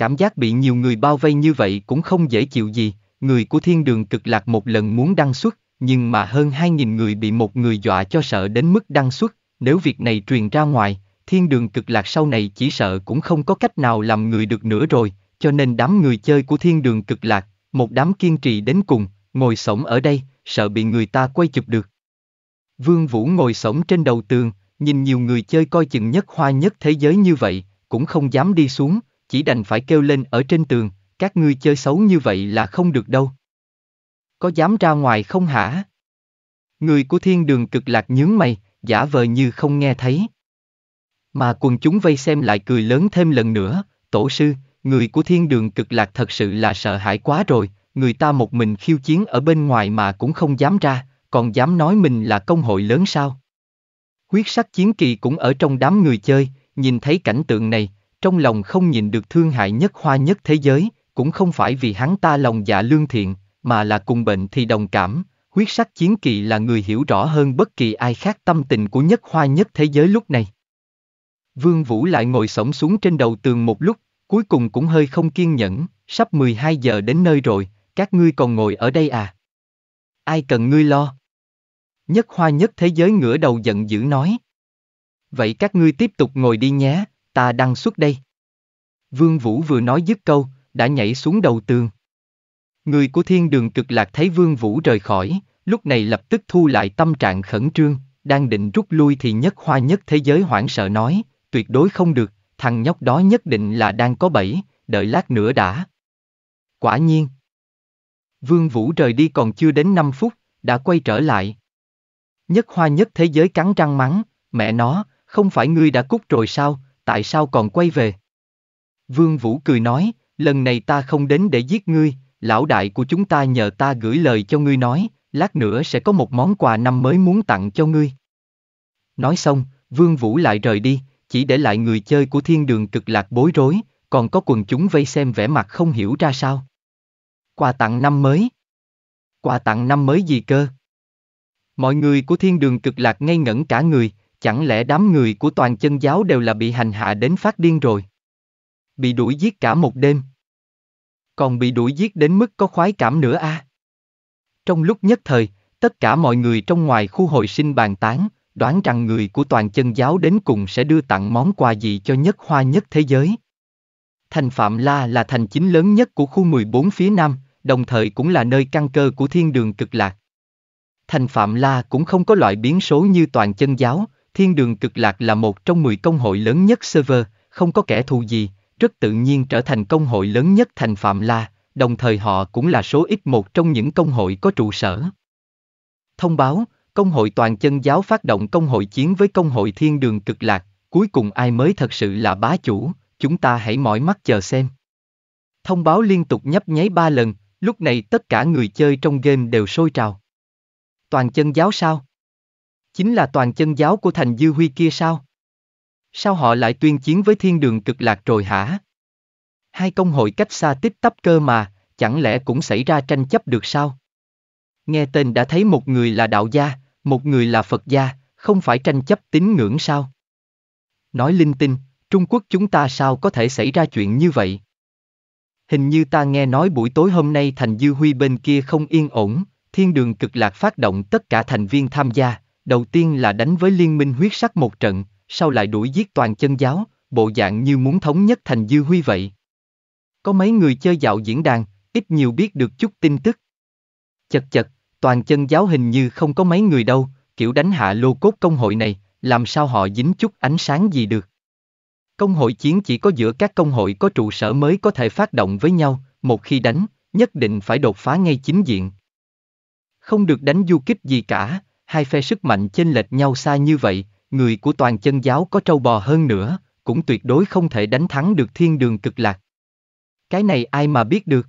Speaker 1: cảm giác bị nhiều người bao vây như vậy cũng không dễ chịu gì, người của thiên đường cực lạc một lần muốn đăng xuất, nhưng mà hơn 2.000 người bị một người dọa cho sợ đến mức đăng xuất, nếu việc này truyền ra ngoài, thiên đường cực lạc sau này chỉ sợ cũng không có cách nào làm người được nữa rồi, cho nên đám người chơi của thiên đường cực lạc, một đám kiên trì đến cùng, ngồi sống ở đây, sợ bị người ta quay chụp được. Vương Vũ ngồi sống trên đầu tường, nhìn nhiều người chơi coi chừng nhất hoa nhất thế giới như vậy, cũng không dám đi xuống, chỉ đành phải kêu lên ở trên tường, các ngươi chơi xấu như vậy là không được đâu. Có dám ra ngoài không hả? Người của thiên đường cực lạc nhướng mày, giả vờ như không nghe thấy. Mà quần chúng vây xem lại cười lớn thêm lần nữa, tổ sư, người của thiên đường cực lạc thật sự là sợ hãi quá rồi, người ta một mình khiêu chiến ở bên ngoài mà cũng không dám ra, còn dám nói mình là công hội lớn sao? Huyết sắc chiến kỳ cũng ở trong đám người chơi, nhìn thấy cảnh tượng này, trong lòng không nhìn được thương hại nhất hoa nhất thế giới, cũng không phải vì hắn ta lòng dạ lương thiện, mà là cùng bệnh thì đồng cảm, huyết sắc chiến kỵ là người hiểu rõ hơn bất kỳ ai khác tâm tình của nhất hoa nhất thế giới lúc này. Vương Vũ lại ngồi sổng xuống trên đầu tường một lúc, cuối cùng cũng hơi không kiên nhẫn, sắp 12 giờ đến nơi rồi, các ngươi còn ngồi ở đây à? Ai cần ngươi lo? Nhất hoa nhất thế giới ngửa đầu giận dữ nói. Vậy các ngươi tiếp tục ngồi đi nhé ta đang xuất đây. Vương Vũ vừa nói dứt câu, đã nhảy xuống đầu tường. Người của thiên đường cực lạc thấy Vương Vũ rời khỏi, lúc này lập tức thu lại tâm trạng khẩn trương, đang định rút lui thì nhất hoa nhất thế giới hoảng sợ nói, tuyệt đối không được, thằng nhóc đó nhất định là đang có bẫy, đợi lát nữa đã. Quả nhiên. Vương Vũ rời đi còn chưa đến 5 phút, đã quay trở lại. Nhất hoa nhất thế giới cắn răng mắng, mẹ nó, không phải ngươi đã cút rồi sao, tại sao còn quay về? Vương Vũ cười nói, lần này ta không đến để giết ngươi, lão đại của chúng ta nhờ ta gửi lời cho ngươi nói, lát nữa sẽ có một món quà năm mới muốn tặng cho ngươi. Nói xong, Vương Vũ lại rời đi, chỉ để lại người chơi của thiên đường cực lạc bối rối, còn có quần chúng vây xem vẻ mặt không hiểu ra sao. Quà tặng năm mới. Quà tặng năm mới gì cơ? Mọi người của thiên đường cực lạc ngây ngẩn cả người, Chẳng lẽ đám người của toàn chân giáo đều là bị hành hạ đến phát điên rồi? Bị đuổi giết cả một đêm. Còn bị đuổi giết đến mức có khoái cảm nữa a. À? Trong lúc nhất thời, tất cả mọi người trong ngoài khu hội sinh bàn tán, đoán rằng người của toàn chân giáo đến cùng sẽ đưa tặng món quà gì cho nhất hoa nhất thế giới. Thành Phạm La là thành chính lớn nhất của khu 14 phía Nam, đồng thời cũng là nơi căn cơ của thiên đường cực lạc. Thành Phạm La cũng không có loại biến số như toàn chân giáo, Thiên đường cực lạc là một trong 10 công hội lớn nhất server, không có kẻ thù gì, rất tự nhiên trở thành công hội lớn nhất thành Phạm La, đồng thời họ cũng là số ít một trong những công hội có trụ sở. Thông báo, công hội toàn chân giáo phát động công hội chiến với công hội thiên đường cực lạc, cuối cùng ai mới thật sự là bá chủ, chúng ta hãy mỏi mắt chờ xem. Thông báo liên tục nhấp nháy ba lần, lúc này tất cả người chơi trong game đều sôi trào. Toàn chân giáo sao? Chính là toàn chân giáo của thành dư huy kia sao? Sao họ lại tuyên chiến với thiên đường cực lạc rồi hả? Hai công hội cách xa tích tắp cơ mà, chẳng lẽ cũng xảy ra tranh chấp được sao? Nghe tên đã thấy một người là đạo gia, một người là Phật gia, không phải tranh chấp tín ngưỡng sao? Nói linh tinh, Trung Quốc chúng ta sao có thể xảy ra chuyện như vậy? Hình như ta nghe nói buổi tối hôm nay thành dư huy bên kia không yên ổn, thiên đường cực lạc phát động tất cả thành viên tham gia, Đầu tiên là đánh với liên minh huyết sắc một trận, sau lại đuổi giết toàn chân giáo, bộ dạng như muốn thống nhất thành dư huy vậy. Có mấy người chơi dạo diễn đàn, ít nhiều biết được chút tin tức. Chật chật, toàn chân giáo hình như không có mấy người đâu, kiểu đánh hạ lô cốt công hội này, làm sao họ dính chút ánh sáng gì được. Công hội chiến chỉ có giữa các công hội có trụ sở mới có thể phát động với nhau, một khi đánh, nhất định phải đột phá ngay chính diện. Không được đánh du kích gì cả, hai phe sức mạnh chênh lệch nhau xa như vậy, người của toàn chân giáo có trâu bò hơn nữa, cũng tuyệt đối không thể đánh thắng được thiên đường cực lạc. Cái này ai mà biết được?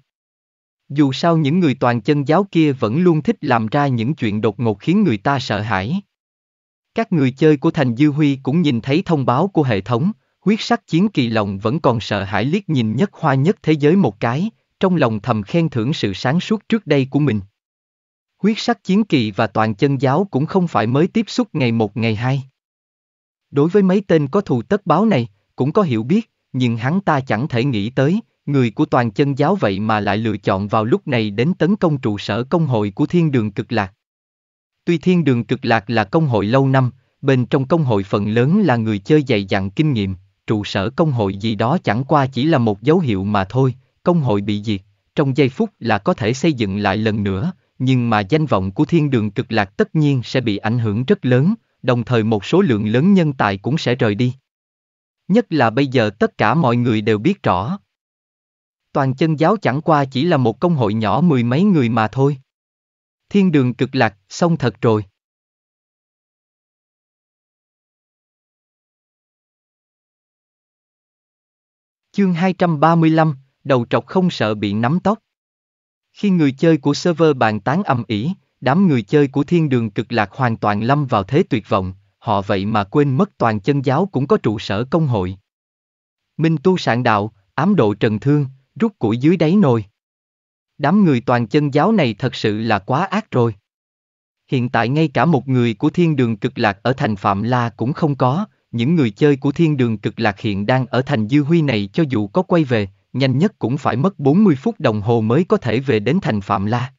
Speaker 1: Dù sao những người toàn chân giáo kia vẫn luôn thích làm ra những chuyện đột ngột khiến người ta sợ hãi. Các người chơi của Thành Dư Huy cũng nhìn thấy thông báo của hệ thống, huyết sắc chiến kỳ lòng vẫn còn sợ hãi liếc nhìn nhất hoa nhất thế giới một cái, trong lòng thầm khen thưởng sự sáng suốt trước đây của mình. Huyết sắc chiến kỳ và toàn chân giáo cũng không phải mới tiếp xúc ngày một ngày hai. Đối với mấy tên có thù tất báo này, cũng có hiểu biết, nhưng hắn ta chẳng thể nghĩ tới, người của toàn chân giáo vậy mà lại lựa chọn vào lúc này đến tấn công trụ sở công hội của thiên đường cực lạc. Tuy thiên đường cực lạc là công hội lâu năm, bên trong công hội phần lớn là người chơi dày dặn kinh nghiệm, trụ sở công hội gì đó chẳng qua chỉ là một dấu hiệu mà thôi, công hội bị diệt, trong giây phút là có thể xây dựng lại lần nữa, nhưng mà danh vọng của thiên đường cực lạc tất nhiên sẽ bị ảnh hưởng rất lớn, đồng thời một số lượng lớn nhân tài cũng sẽ rời đi. Nhất là bây giờ tất cả mọi người đều biết rõ. Toàn chân giáo chẳng qua chỉ là một công hội nhỏ mười
Speaker 2: mấy người mà thôi. Thiên đường cực lạc, xong thật rồi. Chương 235, đầu trọc không sợ bị nắm tóc. Khi
Speaker 1: người chơi của server bàn tán âm ỉ, đám người chơi của thiên đường cực lạc hoàn toàn lâm vào thế tuyệt vọng, họ vậy mà quên mất toàn chân giáo cũng có trụ sở công hội. Minh tu sạn đạo, ám độ trần thương, rút củi dưới đáy nồi. Đám người toàn chân giáo này thật sự là quá ác rồi. Hiện tại ngay cả một người của thiên đường cực lạc ở thành Phạm La cũng không có, những người chơi của thiên đường cực lạc hiện đang ở thành Dư Huy này cho dù có quay về, nhanh nhất cũng phải mất 40 phút đồng hồ mới có thể về đến thành Phạm La.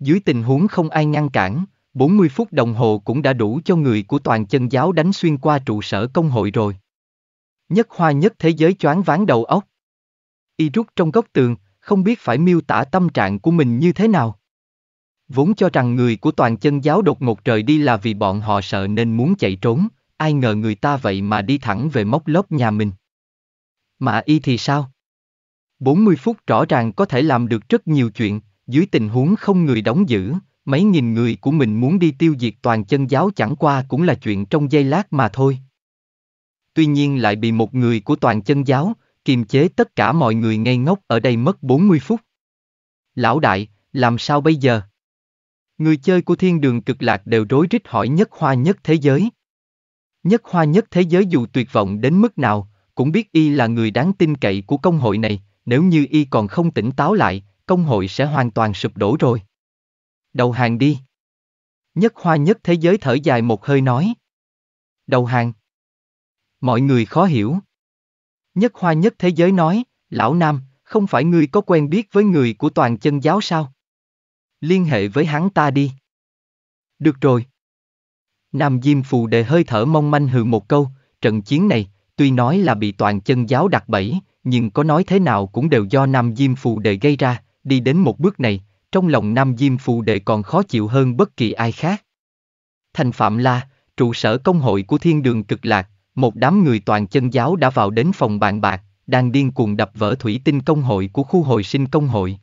Speaker 1: Dưới tình huống không ai ngăn cản, 40 phút đồng hồ cũng đã đủ cho người của toàn chân giáo đánh xuyên qua trụ sở công hội rồi. Nhất hoa nhất thế giới choáng váng đầu óc. Y rút trong góc tường, không biết phải miêu tả tâm trạng của mình như thế nào. Vốn cho rằng người của toàn chân giáo đột ngột rời đi là vì bọn họ sợ nên muốn chạy trốn, ai ngờ người ta vậy mà đi thẳng về móc lớp nhà mình. Mà y thì sao? 40 phút rõ ràng có thể làm được rất nhiều chuyện, dưới tình huống không người đóng giữ, mấy nghìn người của mình muốn đi tiêu diệt toàn chân giáo chẳng qua cũng là chuyện trong giây lát mà thôi. Tuy nhiên lại bị một người của toàn chân giáo, kiềm chế tất cả mọi người ngây ngốc ở đây mất 40 phút. Lão đại, làm sao bây giờ? Người chơi của thiên đường cực lạc đều rối rít hỏi nhất hoa nhất thế giới. Nhất hoa nhất thế giới dù tuyệt vọng đến mức nào, cũng biết y là người đáng tin cậy của công hội này, nếu như y còn không tỉnh táo lại, công hội sẽ hoàn toàn sụp đổ rồi. Đầu hàng đi. Nhất hoa nhất thế giới thở dài một hơi nói. Đầu hàng. Mọi người khó hiểu. Nhất hoa nhất thế giới nói, lão nam, không phải ngươi có quen biết với người của toàn chân giáo sao? Liên hệ với hắn ta đi. Được rồi. Nam Diêm Phù đề hơi thở mong manh hừ một câu, trận chiến này, tuy nói là bị toàn chân giáo đặt bẫy, nhưng có nói thế nào cũng đều do Nam Diêm Phù Đệ gây ra, đi đến một bước này, trong lòng Nam Diêm Phù Đệ còn khó chịu hơn bất kỳ ai khác. Thành Phạm La, trụ sở công hội của thiên đường cực lạc, một đám người toàn chân giáo đã vào đến phòng bạn bạc, đang điên cuồng đập vỡ thủy tinh công hội của khu hồi sinh công hội.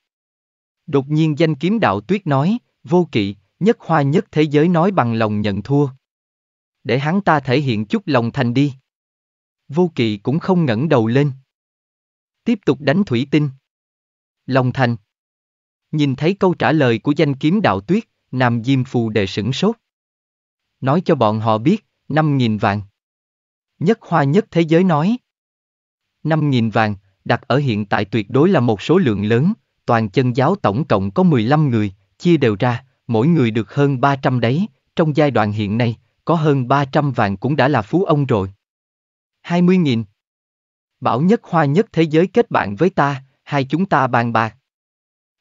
Speaker 1: Đột nhiên danh kiếm đạo tuyết nói, vô kỵ, nhất hoa nhất thế giới nói bằng lòng nhận thua. Để hắn ta thể hiện chút lòng thành đi. Vô kỵ cũng không ngẩng đầu lên. Tiếp tục đánh thủy tinh. Long Thành. Nhìn thấy câu trả lời của danh kiếm đạo tuyết, Nam Diêm Phù đệ sửng sốt. Nói cho bọn họ biết, 5.000 vàng. Nhất hoa nhất thế giới nói. 5.000 vàng, đặt ở hiện tại tuyệt đối là một số lượng lớn, toàn chân giáo tổng cộng có 15 người, chia đều ra, mỗi người được hơn 300 đấy, trong giai đoạn hiện nay, có hơn 300 vàng cũng đã là phú ông rồi. 20.000 Bảo nhất hoa nhất thế giới kết bạn với ta, hai chúng ta bàn bạc.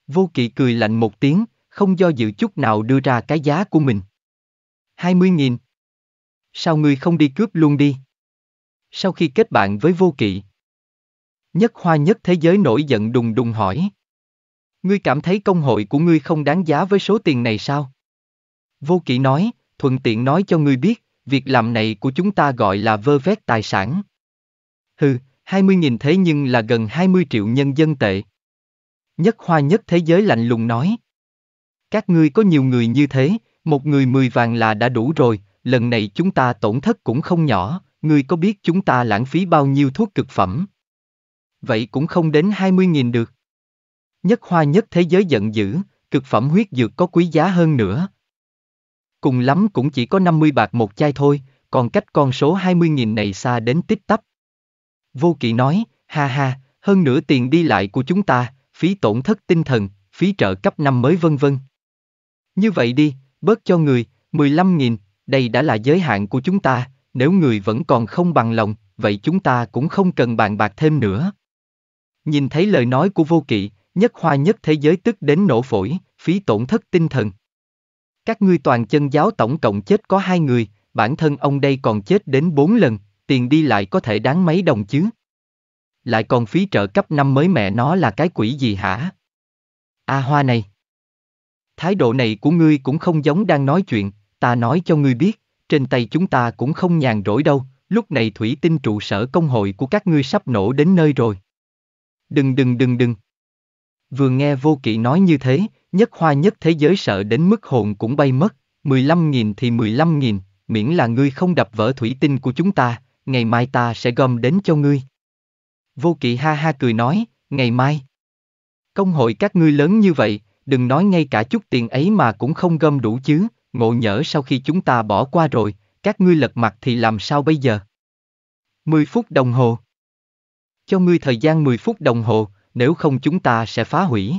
Speaker 1: Vô kỵ cười lạnh một tiếng, không do dự chút nào đưa ra cái giá của mình. 20.000 Sao ngươi không đi cướp luôn đi? Sau khi kết bạn với vô kỵ, nhất hoa nhất thế giới nổi giận đùng đùng hỏi. Ngươi cảm thấy công hội của ngươi không đáng giá với số tiền này sao? Vô kỵ nói, thuận tiện nói cho ngươi biết, việc làm này của chúng ta gọi là vơ vét tài sản. Hừ, 20.000 thế nhưng là gần 20 triệu nhân dân tệ. Nhất hoa nhất thế giới lạnh lùng nói. Các ngươi có nhiều người như thế, một người 10 vàng là đã đủ rồi, lần này chúng ta tổn thất cũng không nhỏ, ngươi có biết chúng ta lãng phí bao nhiêu thuốc cực phẩm? Vậy cũng không đến 20.000 được. Nhất hoa nhất thế giới giận dữ, cực phẩm huyết dược có quý giá hơn nữa. Cùng lắm cũng chỉ có 50 bạc một chai thôi, còn cách con số 20.000 này xa đến tích tắp. Vô kỵ nói, ha ha, hơn nửa tiền đi lại của chúng ta, phí tổn thất tinh thần, phí trợ cấp năm mới vân vân. Như vậy đi, bớt cho người, 15.000, đây đã là giới hạn của chúng ta, nếu người vẫn còn không bằng lòng, vậy chúng ta cũng không cần bàn bạc thêm nữa. Nhìn thấy lời nói của vô kỵ, nhất hoa nhất thế giới tức đến nổ phổi, phí tổn thất tinh thần. Các ngươi toàn chân giáo tổng cộng chết có hai người, bản thân ông đây còn chết đến bốn lần, tiền đi lại có thể đáng mấy đồng chứ? Lại còn phí trợ cấp năm mới mẹ nó là cái quỷ gì hả? A à, hoa này. Thái độ này của ngươi cũng không giống đang nói chuyện, ta nói cho ngươi biết, trên tay chúng ta cũng không nhàn rỗi đâu, lúc này thủy tinh trụ sở công hội của các ngươi sắp nổ đến nơi rồi. Đừng đừng đừng đừng. Vừa nghe vô kỵ nói như thế, nhất hoa nhất thế giới sợ đến mức hồn cũng bay mất, 15.000 thì 15.000, miễn là ngươi không đập vỡ thủy tinh của chúng ta, ngày mai ta sẽ gom đến cho ngươi. Vô kỵ ha ha cười nói, ngày mai. Công hội các ngươi lớn như vậy, đừng nói ngay cả chút tiền ấy mà cũng không gom đủ chứ, ngộ nhỡ sau khi chúng ta bỏ qua rồi, các ngươi lật mặt thì làm sao bây giờ? 10 phút đồng hồ. Cho ngươi thời gian 10 phút đồng hồ, nếu không chúng ta sẽ phá hủy.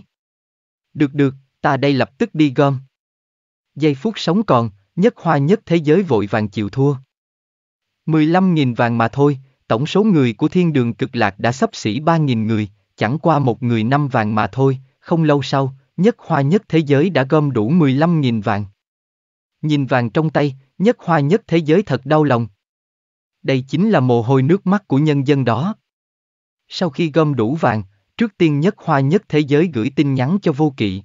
Speaker 1: Được được, ta đây lập tức đi gom. Giây phút sống còn, nhất hoa nhất thế giới vội vàng chịu thua. 15.000 vàng mà thôi, tổng số người của thiên đường cực lạc đã sắp xỉ 3.000 người, chẳng qua một người năm vàng mà thôi, không lâu sau, nhất hoa nhất thế giới đã gom đủ 15.000 vàng. Nhìn vàng trong tay, nhất hoa nhất thế giới thật đau lòng. Đây chính là mồ hôi nước mắt của nhân dân đó. Sau khi gom đủ vàng, trước tiên nhất hoa nhất thế giới gửi tin nhắn cho vô kỵ.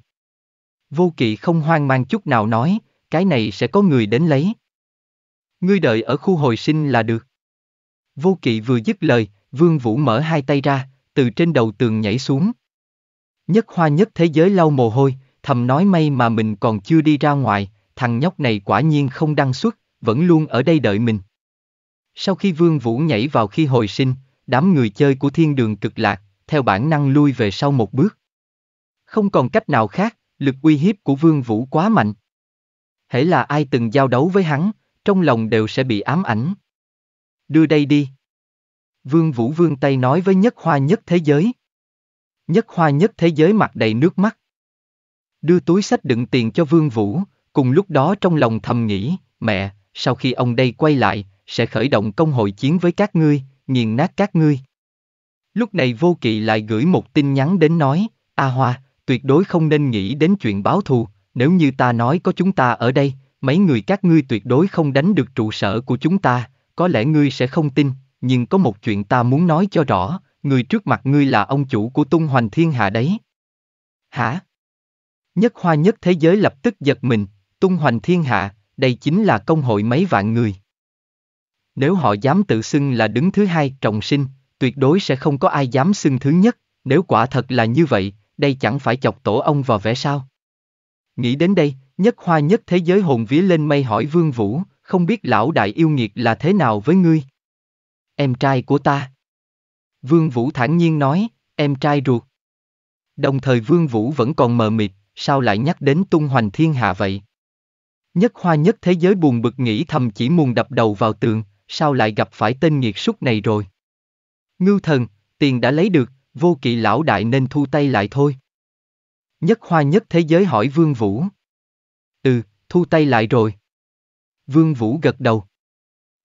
Speaker 1: Vô kỵ không hoang mang chút nào nói, cái này sẽ có người đến lấy. Ngươi đợi ở khu hồi sinh là được. Vô kỵ vừa dứt lời, Vương Vũ mở hai tay ra, từ trên đầu tường nhảy xuống. Nhất hoa nhất thế giới lau mồ hôi, thầm nói may mà mình còn chưa đi ra ngoài, thằng nhóc này quả nhiên không đăng xuất, vẫn luôn ở đây đợi mình. Sau khi Vương Vũ nhảy vào khi hồi sinh, đám người chơi của thiên đường cực lạc, theo bản năng lui về sau một bước. Không còn cách nào khác, lực uy hiếp của Vương Vũ quá mạnh. Hễ là ai từng giao đấu với hắn, trong lòng đều sẽ bị ám ảnh. Đưa đây đi. Vương Vũ vương tay nói với nhất hoa nhất thế giới. Nhất hoa nhất thế giới mặt đầy nước mắt. Đưa túi sách đựng tiền cho Vương Vũ, cùng lúc đó trong lòng thầm nghĩ, mẹ, sau khi ông đây quay lại, sẽ khởi động công hội chiến với các ngươi, nghiền nát các ngươi. Lúc này Vô Kỵ lại gửi một tin nhắn đến nói, A Hoa, tuyệt đối không nên nghĩ đến chuyện báo thù, nếu như ta nói có chúng ta ở đây, mấy người các ngươi tuyệt đối không đánh được trụ sở của chúng ta, có lẽ ngươi sẽ không tin, nhưng có một chuyện ta muốn nói cho rõ, người trước mặt ngươi là ông chủ của tung hoành thiên hạ đấy. Hả? Nhất hoa nhất thế giới lập tức giật mình, tung hoành thiên hạ, đây chính là công hội mấy vạn người. Nếu họ dám tự xưng là đứng thứ hai trọng sinh, tuyệt đối sẽ không có ai dám xưng thứ nhất, nếu quả thật là như vậy, đây chẳng phải chọc tổ ông vào vẽ sao. Nghĩ đến đây, Nhất hoa nhất thế giới hồn vía lên mây hỏi Vương Vũ, không biết lão đại yêu nghiệt là thế nào với ngươi? Em trai của ta. Vương Vũ thản nhiên nói, em trai ruột. Đồng thời Vương Vũ vẫn còn mờ mịt, sao lại nhắc đến tung hoành thiên hạ vậy? Nhất hoa nhất thế giới buồn bực nghĩ thầm chỉ muốn đập đầu vào tường, sao lại gặp phải tên nghiệt súc này rồi? Ngưu thần, tiền đã lấy được, vô kỵ lão đại nên thu tay lại thôi. Nhất hoa nhất thế giới hỏi Vương Vũ, thu tay lại rồi. Vương Vũ gật đầu.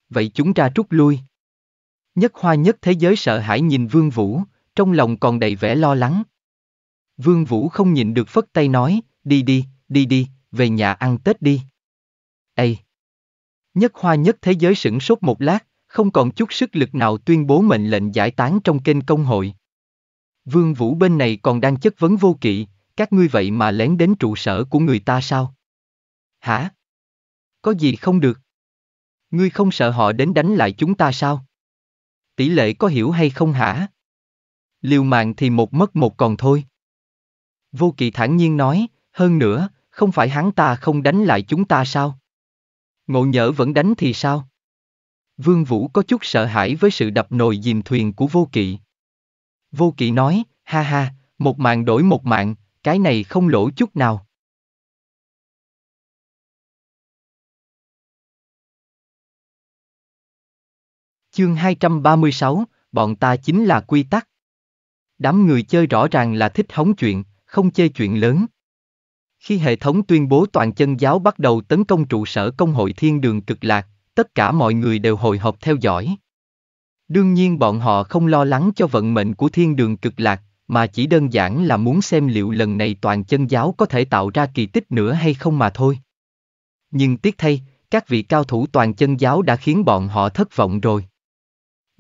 Speaker 1: Vậy chúng ta rút lui. Nhất hoa nhất thế giới sợ hãi nhìn Vương Vũ, trong lòng còn đầy vẻ lo lắng. Vương Vũ không nhìn được phất tay nói, đi đi, đi đi, về nhà ăn Tết đi. Ê! Nhất hoa nhất thế giới sửng sốt một lát, không còn chút sức lực nào tuyên bố mệnh lệnh giải tán trong kênh công hội. Vương Vũ bên này còn đang chất vấn vô kỵ, các ngươi vậy mà lén đến trụ sở của người ta sao? hả? Có gì không được? Ngươi không sợ họ đến đánh lại chúng ta sao? Tỷ lệ có hiểu hay không hả? Liều mạng thì một mất một còn thôi. Vô Kỳ thản nhiên nói, hơn nữa, không phải hắn ta không đánh lại chúng ta sao? Ngộ nhỡ vẫn đánh thì sao? Vương Vũ có chút sợ hãi với sự đập nồi dìm thuyền của vô kỵ.
Speaker 2: Vô kỵ nói, ha ha, một mạng đổi một mạng, cái này không lỗ chút nào. Chương 236, bọn ta chính là
Speaker 1: quy tắc. Đám người chơi rõ ràng là thích hóng chuyện, không chơi chuyện lớn. Khi hệ thống tuyên bố toàn chân giáo bắt đầu tấn công trụ sở công hội thiên đường cực lạc, tất cả mọi người đều hồi hộp theo dõi. Đương nhiên bọn họ không lo lắng cho vận mệnh của thiên đường cực lạc, mà chỉ đơn giản là muốn xem liệu lần này toàn chân giáo có thể tạo ra kỳ tích nữa hay không mà thôi. Nhưng tiếc thay, các vị cao thủ toàn chân giáo đã khiến bọn họ thất vọng rồi.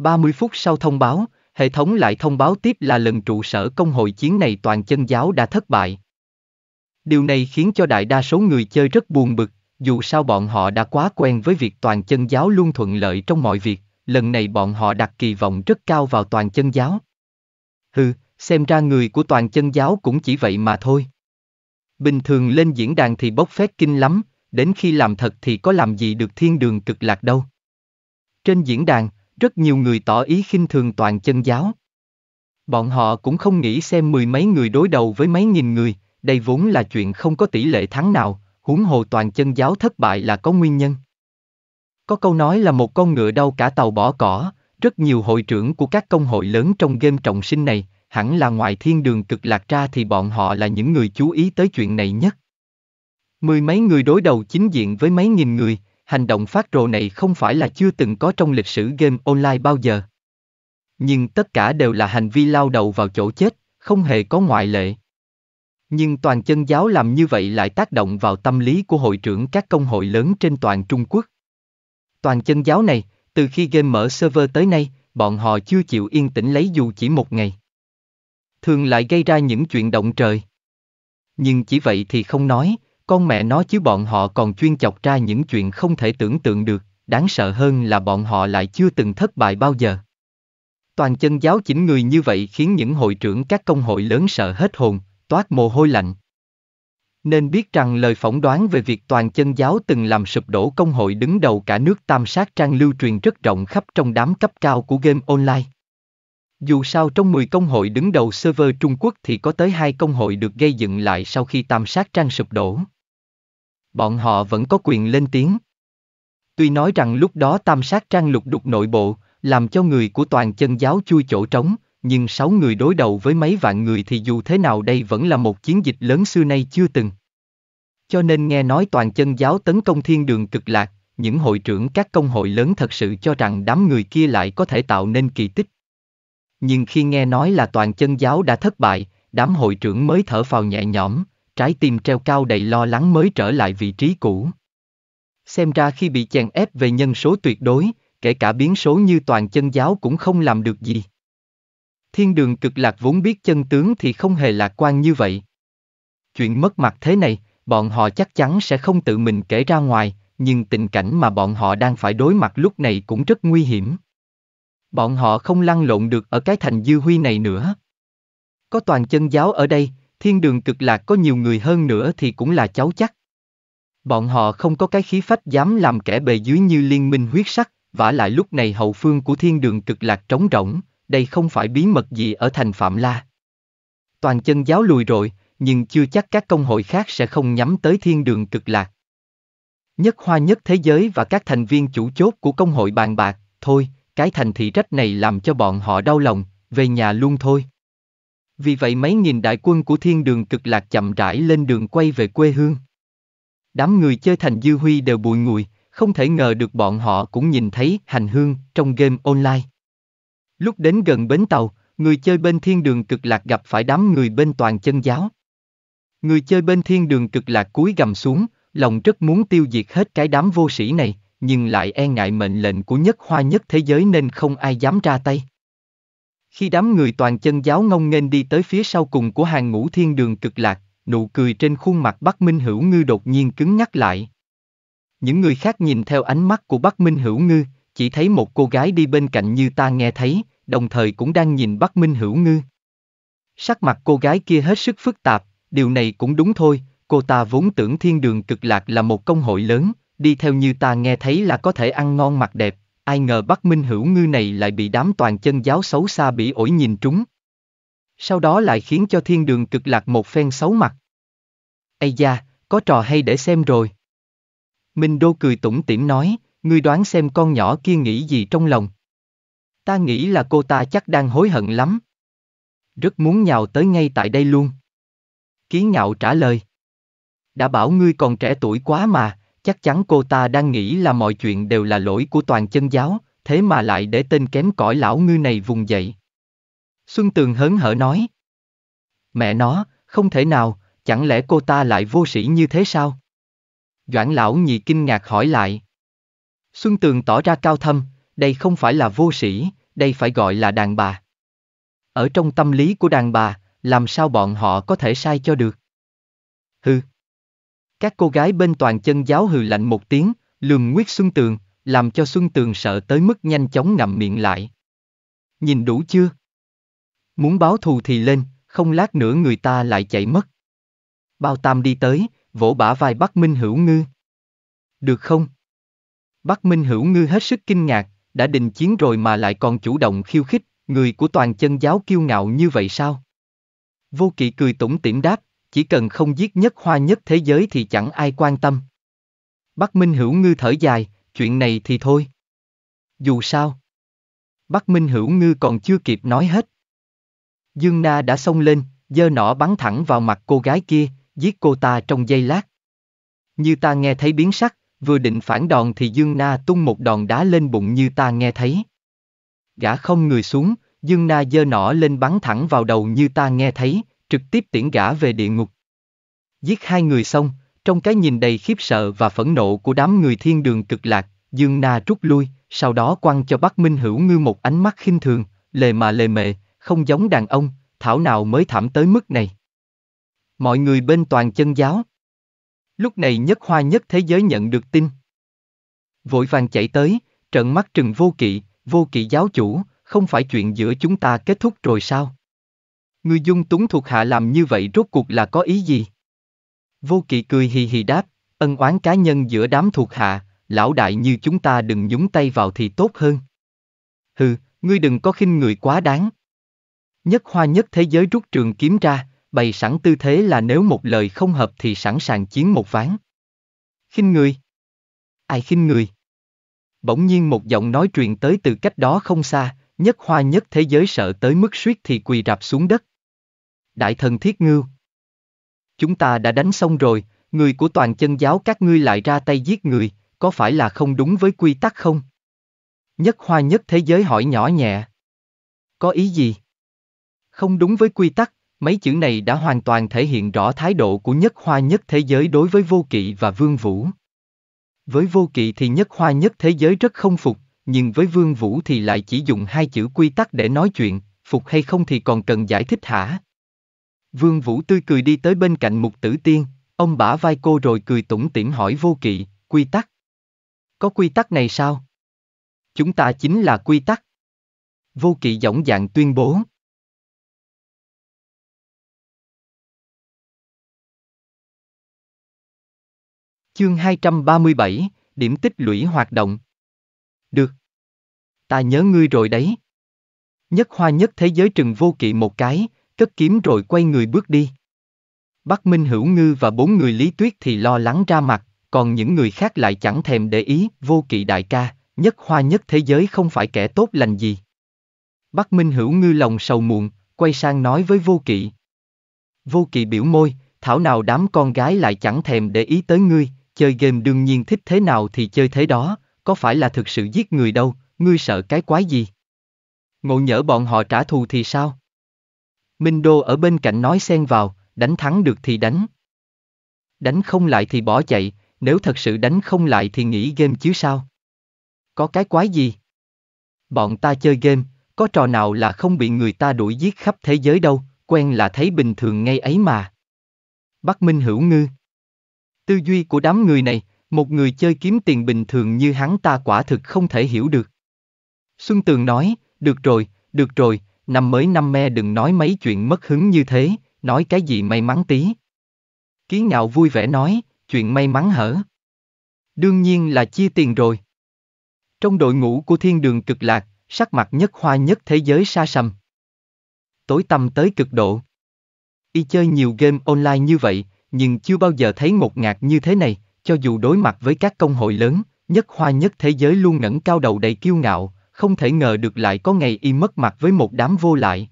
Speaker 1: 30 phút sau thông báo, hệ thống lại thông báo tiếp là lần trụ sở công hội chiến này toàn chân giáo đã thất bại. Điều này khiến cho đại đa số người chơi rất buồn bực, dù sao bọn họ đã quá quen với việc toàn chân giáo luôn thuận lợi trong mọi việc, lần này bọn họ đặt kỳ vọng rất cao vào toàn chân giáo. Hừ, xem ra người của toàn chân giáo cũng chỉ vậy mà thôi. Bình thường lên diễn đàn thì bốc phét kinh lắm, đến khi làm thật thì có làm gì được thiên đường cực lạc đâu. Trên diễn đàn, rất nhiều người tỏ ý khinh thường toàn chân giáo. Bọn họ cũng không nghĩ xem mười mấy người đối đầu với mấy nghìn người, đây vốn là chuyện không có tỷ lệ thắng nào, huống hồ toàn chân giáo thất bại là có nguyên nhân. Có câu nói là một con ngựa đau cả tàu bỏ cỏ, rất nhiều hội trưởng của các công hội lớn trong game trọng sinh này, hẳn là ngoài thiên đường cực lạc ra thì bọn họ là những người chú ý tới chuyện này nhất. Mười mấy người đối đầu chính diện với mấy nghìn người, Hành động phát rồ này không phải là chưa từng có trong lịch sử game online bao giờ. Nhưng tất cả đều là hành vi lao đầu vào chỗ chết, không hề có ngoại lệ. Nhưng toàn chân giáo làm như vậy lại tác động vào tâm lý của hội trưởng các công hội lớn trên toàn Trung Quốc. Toàn chân giáo này, từ khi game mở server tới nay, bọn họ chưa chịu yên tĩnh lấy dù chỉ một ngày. Thường lại gây ra những chuyện động trời. Nhưng chỉ vậy thì không nói, con mẹ nó chứ bọn họ còn chuyên chọc ra những chuyện không thể tưởng tượng được, đáng sợ hơn là bọn họ lại chưa từng thất bại bao giờ. Toàn chân giáo chỉnh người như vậy khiến những hội trưởng các công hội lớn sợ hết hồn, toát mồ hôi lạnh. Nên biết rằng lời phỏng đoán về việc toàn chân giáo từng làm sụp đổ công hội đứng đầu cả nước tam sát trang lưu truyền rất rộng khắp trong đám cấp cao của game online. Dù sao trong 10 công hội đứng đầu server Trung Quốc thì có tới hai công hội được gây dựng lại sau khi tam sát trang sụp đổ. Bọn họ vẫn có quyền lên tiếng. Tuy nói rằng lúc đó tam sát trang lục đục nội bộ, làm cho người của toàn chân giáo chui chỗ trống, nhưng sáu người đối đầu với mấy vạn người thì dù thế nào đây vẫn là một chiến dịch lớn xưa nay chưa từng. Cho nên nghe nói toàn chân giáo tấn công thiên đường cực lạc, những hội trưởng các công hội lớn thật sự cho rằng đám người kia lại có thể tạo nên kỳ tích, nhưng khi nghe nói là toàn chân giáo đã thất bại, đám hội trưởng mới thở phào nhẹ nhõm, trái tim treo cao đầy lo lắng mới trở lại vị trí cũ. Xem ra khi bị chèn ép về nhân số tuyệt đối, kể cả biến số như toàn chân giáo cũng không làm được gì. Thiên đường cực lạc vốn biết chân tướng thì không hề lạc quan như vậy. Chuyện mất mặt thế này, bọn họ chắc chắn sẽ không tự mình kể ra ngoài, nhưng tình cảnh mà bọn họ đang phải đối mặt lúc này cũng rất nguy hiểm. Bọn họ không lăn lộn được ở cái thành dư huy này nữa. Có toàn chân giáo ở đây, thiên đường cực lạc có nhiều người hơn nữa thì cũng là cháu chắc. Bọn họ không có cái khí phách dám làm kẻ bề dưới như liên minh huyết sắc, vả lại lúc này hậu phương của thiên đường cực lạc trống rỗng, đây không phải bí mật gì ở thành Phạm La. Toàn chân giáo lùi rồi, nhưng chưa chắc các công hội khác sẽ không nhắm tới thiên đường cực lạc. Nhất hoa nhất thế giới và các thành viên chủ chốt của công hội bàn bạc, thôi, cái thành thị trách này làm cho bọn họ đau lòng, về nhà luôn thôi. Vì vậy mấy nghìn đại quân của thiên đường cực lạc chậm rãi lên đường quay về quê hương. Đám người chơi thành dư huy đều bùi ngùi, không thể ngờ được bọn họ cũng nhìn thấy hành hương trong game online. Lúc đến gần bến tàu, người chơi bên thiên đường cực lạc gặp phải đám người bên toàn chân giáo. Người chơi bên thiên đường cực lạc cúi gầm xuống, lòng rất muốn tiêu diệt hết cái đám vô sĩ này, nhưng lại e ngại mệnh lệnh của nhất hoa nhất thế giới nên không ai dám ra tay. Khi đám người toàn chân giáo ngông nghênh đi tới phía sau cùng của hàng ngũ thiên đường cực lạc, nụ cười trên khuôn mặt Bắc Minh Hữu Ngư đột nhiên cứng ngắc lại. Những người khác nhìn theo ánh mắt của Bắc Minh Hữu Ngư, chỉ thấy một cô gái đi bên cạnh như ta nghe thấy, đồng thời cũng đang nhìn Bắc Minh Hữu Ngư. Sắc mặt cô gái kia hết sức phức tạp, điều này cũng đúng thôi, cô ta vốn tưởng thiên đường cực lạc là một công hội lớn, đi theo như ta nghe thấy là có thể ăn ngon mặc đẹp, ai ngờ Bắc Minh Hữu Ngư này lại bị đám toàn chân giáo xấu xa bị ổi nhìn trúng. Sau đó lại khiến cho thiên đường cực lạc một phen xấu mặt. Ây da, có trò hay để xem rồi. Minh Đô cười tủm tỉm nói, ngươi đoán xem con nhỏ kia nghĩ gì trong lòng. Ta nghĩ là cô ta chắc đang hối hận lắm. Rất muốn nhào tới ngay tại đây luôn. Ký ngạo trả lời. Đã bảo ngươi còn trẻ tuổi quá mà, chắc chắn cô ta đang nghĩ là mọi chuyện đều là lỗi của toàn chân giáo, thế mà lại để tên kém cỏi lão ngư này vùng dậy. Xuân Tường hớn hở nói. Mẹ nó, không thể nào, chẳng lẽ cô ta lại vô sĩ như thế sao? Doãn lão nhị kinh ngạc hỏi lại. Xuân Tường tỏ ra cao thâm, đây không phải là vô sĩ, đây phải gọi là đàn bà. Ở trong tâm lý của đàn bà, làm sao bọn họ có thể sai cho được? Hừ, các cô gái bên toàn chân giáo hừ lạnh một tiếng, lườm nguyết Xuân Tường, làm cho Xuân Tường sợ tới mức nhanh chóng ngậm miệng lại. Nhìn đủ chưa? Muốn báo thù thì lên, không lát nữa người ta lại chạy mất. Bao Tam đi tới, vỗ bả vai Bắc Minh Hữu Ngư. Được không? Bắc Minh Hữu Ngư hết sức kinh ngạc, đã đình chiến rồi mà lại còn chủ động khiêu khích, người của toàn chân giáo kiêu ngạo như vậy sao? Vô kỵ cười tủm tỉm đáp, chỉ cần không giết nhất hoa nhất thế giới thì chẳng ai quan tâm. Bắc Minh Hữu Ngư thở dài, chuyện này thì thôi. Dù sao, Bắc Minh Hữu Ngư còn chưa kịp nói hết. Dương Na đã xông lên, giơ nỏ bắn thẳng vào mặt cô gái kia, giết cô ta trong giây lát. Như ta nghe thấy biến sắc, vừa định phản đòn thì Dương Na tung một đòn đá lên bụng như ta nghe thấy. Gã không người xuống, Dương Na giơ nỏ lên bắn thẳng vào đầu như ta nghe thấy, trực tiếp tiễn gã về địa ngục. Giết hai người xong, trong cái nhìn đầy khiếp sợ và phẫn nộ của đám người thiên đường cực lạc, Dương Na rút lui, sau đó quăng cho Bắc Minh Hữu Ngư một ánh mắt khinh thường, lề mà lề mề, không giống đàn ông, thảo nào mới thảm tới mức này. Mọi người bên toàn chân giáo. Lúc này nhất hoa nhất thế giới nhận được tin. Vội vàng chạy tới, trận mắt trừng vô kỵ, vô kỵ giáo chủ, không phải chuyện giữa chúng ta kết thúc rồi sao? Ngươi dung túng thuộc hạ làm như vậy rốt cuộc là có ý gì? Vô kỵ cười hì hì đáp, ân oán cá nhân giữa đám thuộc hạ, lão đại như chúng ta đừng nhúng tay vào thì tốt hơn. Hừ, ngươi đừng có khinh người quá đáng. Nhất hoa nhất thế giới rút trường kiếm ra, bày sẵn tư thế là nếu một lời không hợp thì sẵn sàng chiến một ván. Khinh người. Ai khinh người? Bỗng nhiên một giọng nói truyền tới từ cách đó không xa, nhất hoa nhất thế giới sợ tới mức suýt thì quỳ rạp xuống đất. Đại thần Thiết Ngưu. Chúng ta đã đánh xong rồi, người của toàn chân giáo các ngươi lại ra tay giết người, có phải là không đúng với quy tắc không? Nhất hoa nhất thế giới hỏi nhỏ nhẹ. Có ý gì? Không đúng với quy tắc, mấy chữ này đã hoàn toàn thể hiện rõ thái độ của nhất hoa nhất thế giới đối với vô kỵ và vương vũ. Với vô kỵ thì nhất hoa nhất thế giới rất không phục, nhưng với vương vũ thì lại chỉ dùng hai chữ quy tắc để nói chuyện, phục hay không thì còn cần giải thích hả? Vương Vũ tươi cười đi tới bên cạnh mục tử tiên, ông bả vai cô rồi cười tủm tiễn hỏi vô kỵ, quy tắc. Có quy tắc này sao?
Speaker 2: Chúng ta chính là quy tắc. Vô kỵ dõng dạng tuyên bố. Chương 237, điểm tích lũy hoạt động.
Speaker 1: Được. Ta nhớ ngươi rồi đấy. Nhất hoa nhất thế giới trừng vô kỵ một cái, cất kiếm rồi quay người bước đi. Bắc Minh Hữu Ngư và bốn người Lý Tuyết thì lo lắng ra mặt, còn những người khác lại chẳng thèm để ý, vô kỵ đại ca, nhất hoa nhất thế giới không phải kẻ tốt lành gì. Bắc Minh Hữu Ngư lòng sầu muộn, quay sang nói với vô kỵ. Vô kỵ biểu môi, thảo nào đám con gái lại chẳng thèm để ý tới ngươi, chơi game đương nhiên thích thế nào thì chơi thế đó, có phải là thực sự giết người đâu, ngươi sợ cái quái gì? Ngộ nhỡ bọn họ trả thù thì sao? Minh Đô ở bên cạnh nói xen vào, đánh thắng được thì đánh. Đánh không lại thì bỏ chạy, nếu thật sự đánh không lại thì nghỉ game chứ sao? Có cái quái gì? Bọn ta chơi game, có trò nào là không bị người ta đuổi giết khắp thế giới đâu, quen là thấy bình thường ngay ấy mà. Bắc Minh hữu ngư. Tư duy của đám người này, một người chơi kiếm tiền bình thường như hắn ta quả thực không thể hiểu được. Xuân Tường nói, được rồi, được rồi, năm mới năm me đừng nói mấy chuyện mất hứng như thế, nói cái gì may mắn tí. Ký ngạo vui vẻ nói, chuyện may mắn hở. Đương nhiên là chia tiền rồi. Trong đội ngũ của thiên đường cực lạc, sắc mặt nhất hoa nhất thế giới xa sầm, Tối tăm tới cực độ. Y chơi nhiều game online như vậy, nhưng chưa bao giờ thấy ngột ngạt như thế này, cho dù đối mặt với các công hội lớn, nhất hoa nhất thế giới luôn ngẩng cao đầu đầy kiêu ngạo, không thể ngờ được lại có ngày y mất mặt với một đám vô lại.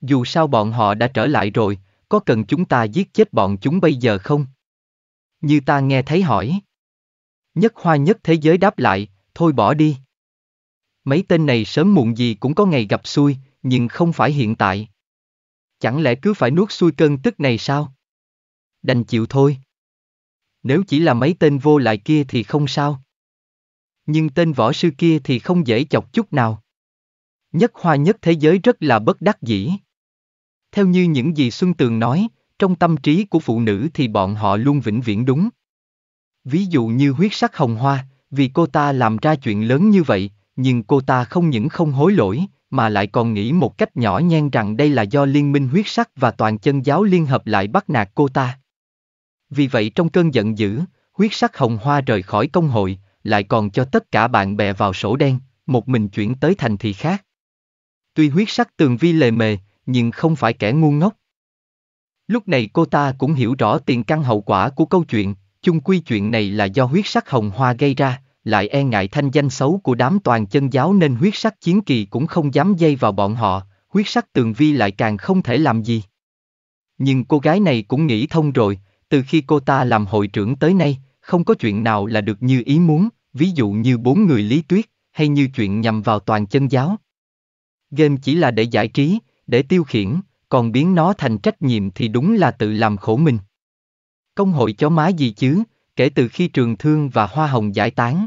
Speaker 1: Dù sao bọn họ đã trở lại rồi, có cần chúng ta giết chết bọn chúng bây giờ không? Như ta nghe thấy hỏi. Nhất hoa nhất thế giới đáp lại, thôi bỏ đi. Mấy tên này sớm muộn gì cũng có ngày gặp xui, nhưng không phải hiện tại. Chẳng lẽ cứ phải nuốt xuôi cơn tức này sao? Đành chịu thôi. Nếu chỉ là mấy tên vô lại kia thì không sao nhưng tên võ sư kia thì không dễ chọc chút nào. Nhất hoa nhất thế giới rất là bất đắc dĩ. Theo như những gì Xuân Tường nói, trong tâm trí của phụ nữ thì bọn họ luôn vĩnh viễn đúng. Ví dụ như huyết sắc hồng hoa, vì cô ta làm ra chuyện lớn như vậy, nhưng cô ta không những không hối lỗi, mà lại còn nghĩ một cách nhỏ nhen rằng đây là do liên minh huyết sắc và toàn chân giáo liên hợp lại bắt nạt cô ta. Vì vậy trong cơn giận dữ, huyết sắc hồng hoa rời khỏi công hội, lại còn cho tất cả bạn bè vào sổ đen, một mình chuyển tới thành thị khác. Tuy huyết sắc tường vi lề mề, nhưng không phải kẻ ngu ngốc. Lúc này cô ta cũng hiểu rõ tiền căn hậu quả của câu chuyện, chung quy chuyện này là do huyết sắc hồng hoa gây ra, lại e ngại thanh danh xấu của đám toàn chân giáo nên huyết sắc chiến kỳ cũng không dám dây vào bọn họ, huyết sắc tường vi lại càng không thể làm gì. Nhưng cô gái này cũng nghĩ thông rồi, từ khi cô ta làm hội trưởng tới nay, không có chuyện nào là được như ý muốn, ví dụ như bốn người lý tuyết, hay như chuyện nhằm vào toàn chân giáo. Game chỉ là để giải trí, để tiêu khiển, còn biến nó thành trách nhiệm thì đúng là tự làm khổ mình. Công hội chó má gì chứ, kể từ khi trường thương và hoa hồng giải tán.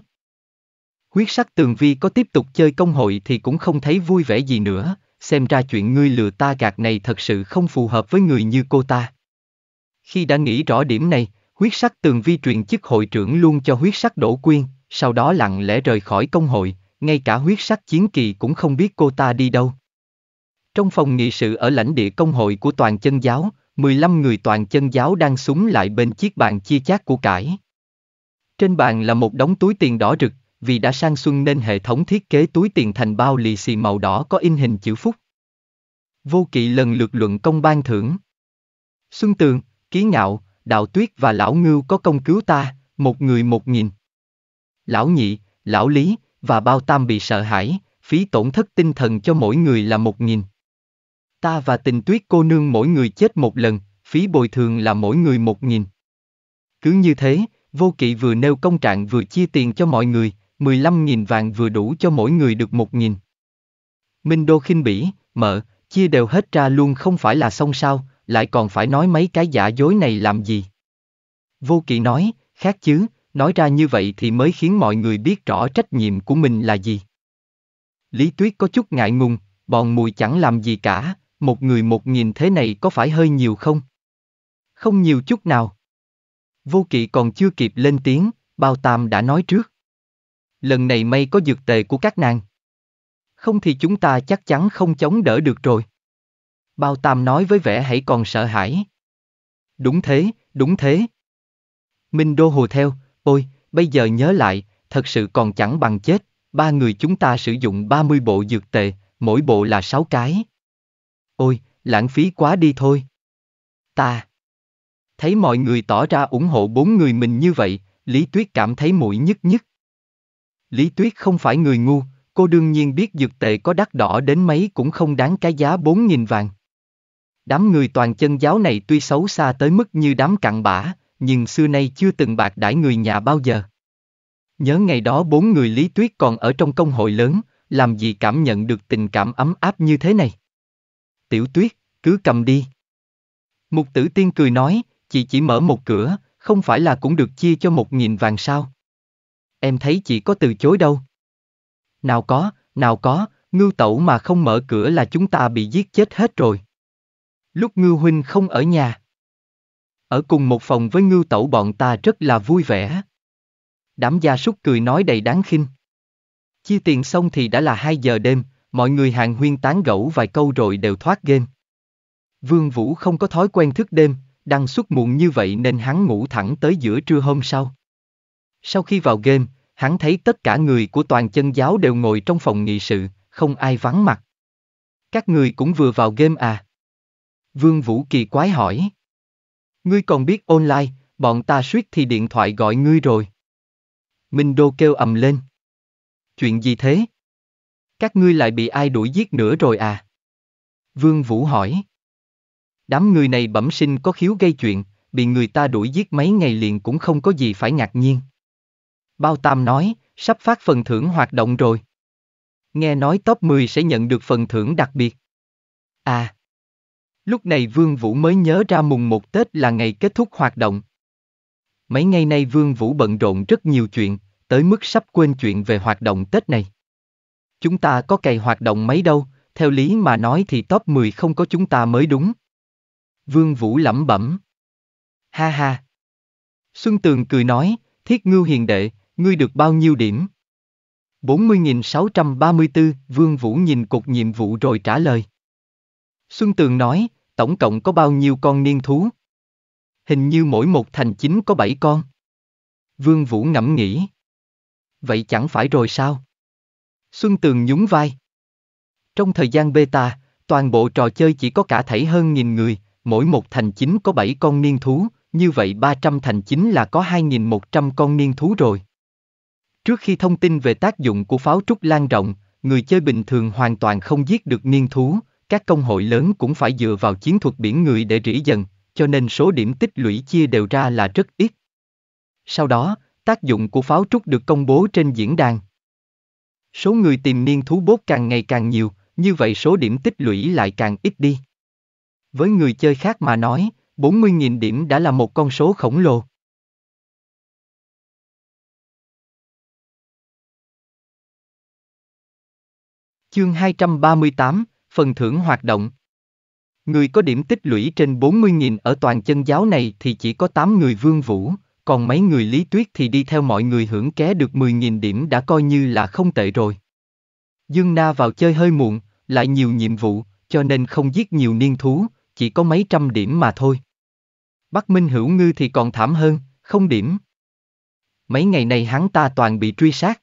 Speaker 1: Huyết sắc tường vi có tiếp tục chơi công hội thì cũng không thấy vui vẻ gì nữa, xem ra chuyện ngươi lừa ta gạt này thật sự không phù hợp với người như cô ta. Khi đã nghĩ rõ điểm này, huyết sắc tường vi truyền chức hội trưởng luôn cho huyết sắc đổ quyên, sau đó lặng lẽ rời khỏi công hội, ngay cả huyết sắc chiến kỳ cũng không biết cô ta đi đâu. Trong phòng nghị sự ở lãnh địa công hội của toàn chân giáo, 15 người toàn chân giáo đang súng lại bên chiếc bàn chia chác của cải. Trên bàn là một đống túi tiền đỏ rực, vì đã sang xuân nên hệ thống thiết kế túi tiền thành bao lì xì màu đỏ có in hình chữ phúc. Vô kỵ lần lượt luận công ban thưởng. Xuân Tường, Ký Ngạo, Đạo Tuyết và Lão Ngưu có công cứu ta, một người một nghìn. Lão Nhị, Lão Lý và Bao Tam bị sợ hãi, phí tổn thất tinh thần cho mỗi người là một nghìn. Ta và tình tuyết cô nương mỗi người chết một lần, phí bồi thường là mỗi người một nghìn. Cứ như thế, vô kỵ vừa nêu công trạng vừa chia tiền cho mọi người, 15.000 vàng vừa đủ cho mỗi người được 1.000. Minh Đô khinh bỉ, mợ, chia đều hết ra luôn không phải là xong sao, lại còn phải nói mấy cái giả dối này làm gì? Vô Kỳ nói, khác chứ, nói ra như vậy thì mới khiến mọi người biết rõ trách nhiệm của mình là gì. Lý Tuyết có chút ngại ngùng, bọn mùi chẳng làm gì cả, một người một nghìn thế này có phải hơi nhiều không? Không nhiều chút nào. Vô kỵ còn chưa kịp lên tiếng, bao tam đã nói trước. Lần này may có dược tề của các nàng. Không thì chúng ta chắc chắn không chống đỡ được rồi. Bao Tam nói với vẻ hãy còn sợ hãi. Đúng thế, đúng thế. Minh Đô hồ theo, ôi, bây giờ nhớ lại, thật sự còn chẳng bằng chết, ba người chúng ta sử dụng 30 bộ dược tệ, mỗi bộ là 6 cái. Ôi, lãng phí quá đi thôi. Ta. Thấy mọi người tỏ ra ủng hộ bốn người mình như vậy, Lý Tuyết cảm thấy mũi nhức nhức. Lý Tuyết không phải người ngu, cô đương nhiên biết dược tệ có đắt đỏ đến mấy cũng không đáng cái giá 4.000 vàng. Đám người toàn chân giáo này tuy xấu xa tới mức như đám cặn bã, nhưng xưa nay chưa từng bạc đãi người nhà bao giờ. Nhớ ngày đó bốn người Lý Tuyết còn ở trong công hội lớn, làm gì cảm nhận được tình cảm ấm áp như thế này. Tiểu Tuyết, cứ cầm đi. Mục tử tiên cười nói, chị chỉ mở một cửa, không phải là cũng được chia cho một nghìn vàng sao. Em thấy chị có từ chối đâu. Nào có, nào có, ngưu tẩu mà không mở cửa là chúng ta bị giết chết hết rồi. Lúc Ngư Huynh không ở nhà. Ở cùng một phòng với Ngư Tẩu bọn ta rất là vui vẻ. Đám gia súc cười nói đầy đáng khinh. Chia tiền xong thì đã là hai giờ đêm, mọi người hàng huyên tán gẫu vài câu rồi đều thoát game. Vương Vũ không có thói quen thức đêm, đang xuất muộn như vậy nên hắn ngủ thẳng tới giữa trưa hôm sau. Sau khi vào game, hắn thấy tất cả người của toàn chân giáo đều ngồi trong phòng nghị sự, không ai vắng mặt. Các người cũng vừa vào game à? Vương Vũ Kỳ quái hỏi. Ngươi còn biết online, bọn ta suýt thì điện thoại gọi ngươi rồi. Minh Đô kêu ầm lên. Chuyện gì thế? Các ngươi lại bị ai đuổi giết nữa rồi à? Vương Vũ hỏi. Đám người này bẩm sinh có khiếu gây chuyện, bị người ta đuổi giết mấy ngày liền cũng không có gì phải ngạc nhiên. Bao Tam nói, sắp phát phần thưởng hoạt động rồi. Nghe nói top 10 sẽ nhận được phần thưởng đặc biệt. À, Lúc này Vương Vũ mới nhớ ra mùng một Tết là ngày kết thúc hoạt động. Mấy ngày nay Vương Vũ bận rộn rất nhiều chuyện, tới mức sắp quên chuyện về hoạt động Tết này. Chúng ta có cày hoạt động mấy đâu, theo lý mà nói thì top 10 không có chúng ta mới đúng. Vương Vũ lẩm bẩm. Ha ha. Xuân Tường cười nói, thiết ngưu hiền đệ, ngươi được bao nhiêu điểm? 40.634, Vương Vũ nhìn cục nhiệm vụ rồi trả lời. Xuân Tường nói, tổng cộng có bao nhiêu con niên thú? Hình như mỗi một thành chính có bảy con. Vương Vũ ngẫm nghĩ. Vậy chẳng phải rồi sao? Xuân Tường nhún vai. Trong thời gian beta, toàn bộ trò chơi chỉ có cả thảy hơn nghìn người, mỗi một thành chính có bảy con niên thú, như vậy 300 thành chính là có 2.100 con niên thú rồi. Trước khi thông tin về tác dụng của pháo trúc lan rộng, người chơi bình thường hoàn toàn không giết được niên thú, các công hội lớn cũng phải dựa vào chiến thuật biển người để rỉ dần, cho nên số điểm tích lũy chia đều ra là rất ít. Sau đó, tác dụng của pháo trúc được công bố trên diễn đàn. Số người tìm niên thú bốt càng ngày càng nhiều, như vậy số điểm tích lũy lại càng
Speaker 2: ít đi. Với người chơi khác mà nói, 40.000 điểm đã là một con số khổng lồ. Chương 238, phần thưởng hoạt động.
Speaker 1: Người có điểm tích lũy trên 40.000 ở toàn chân giáo này thì chỉ có 8 người vương vũ, còn mấy người lý tuyết thì đi theo mọi người hưởng ké được 10.000 điểm đã coi như là không tệ rồi. Dương Na vào chơi hơi muộn, lại nhiều nhiệm vụ, cho nên không giết nhiều niên thú, chỉ có mấy trăm điểm mà thôi. Bắc Minh Hữu Ngư thì còn thảm hơn, không điểm. Mấy ngày này hắn ta toàn bị truy sát.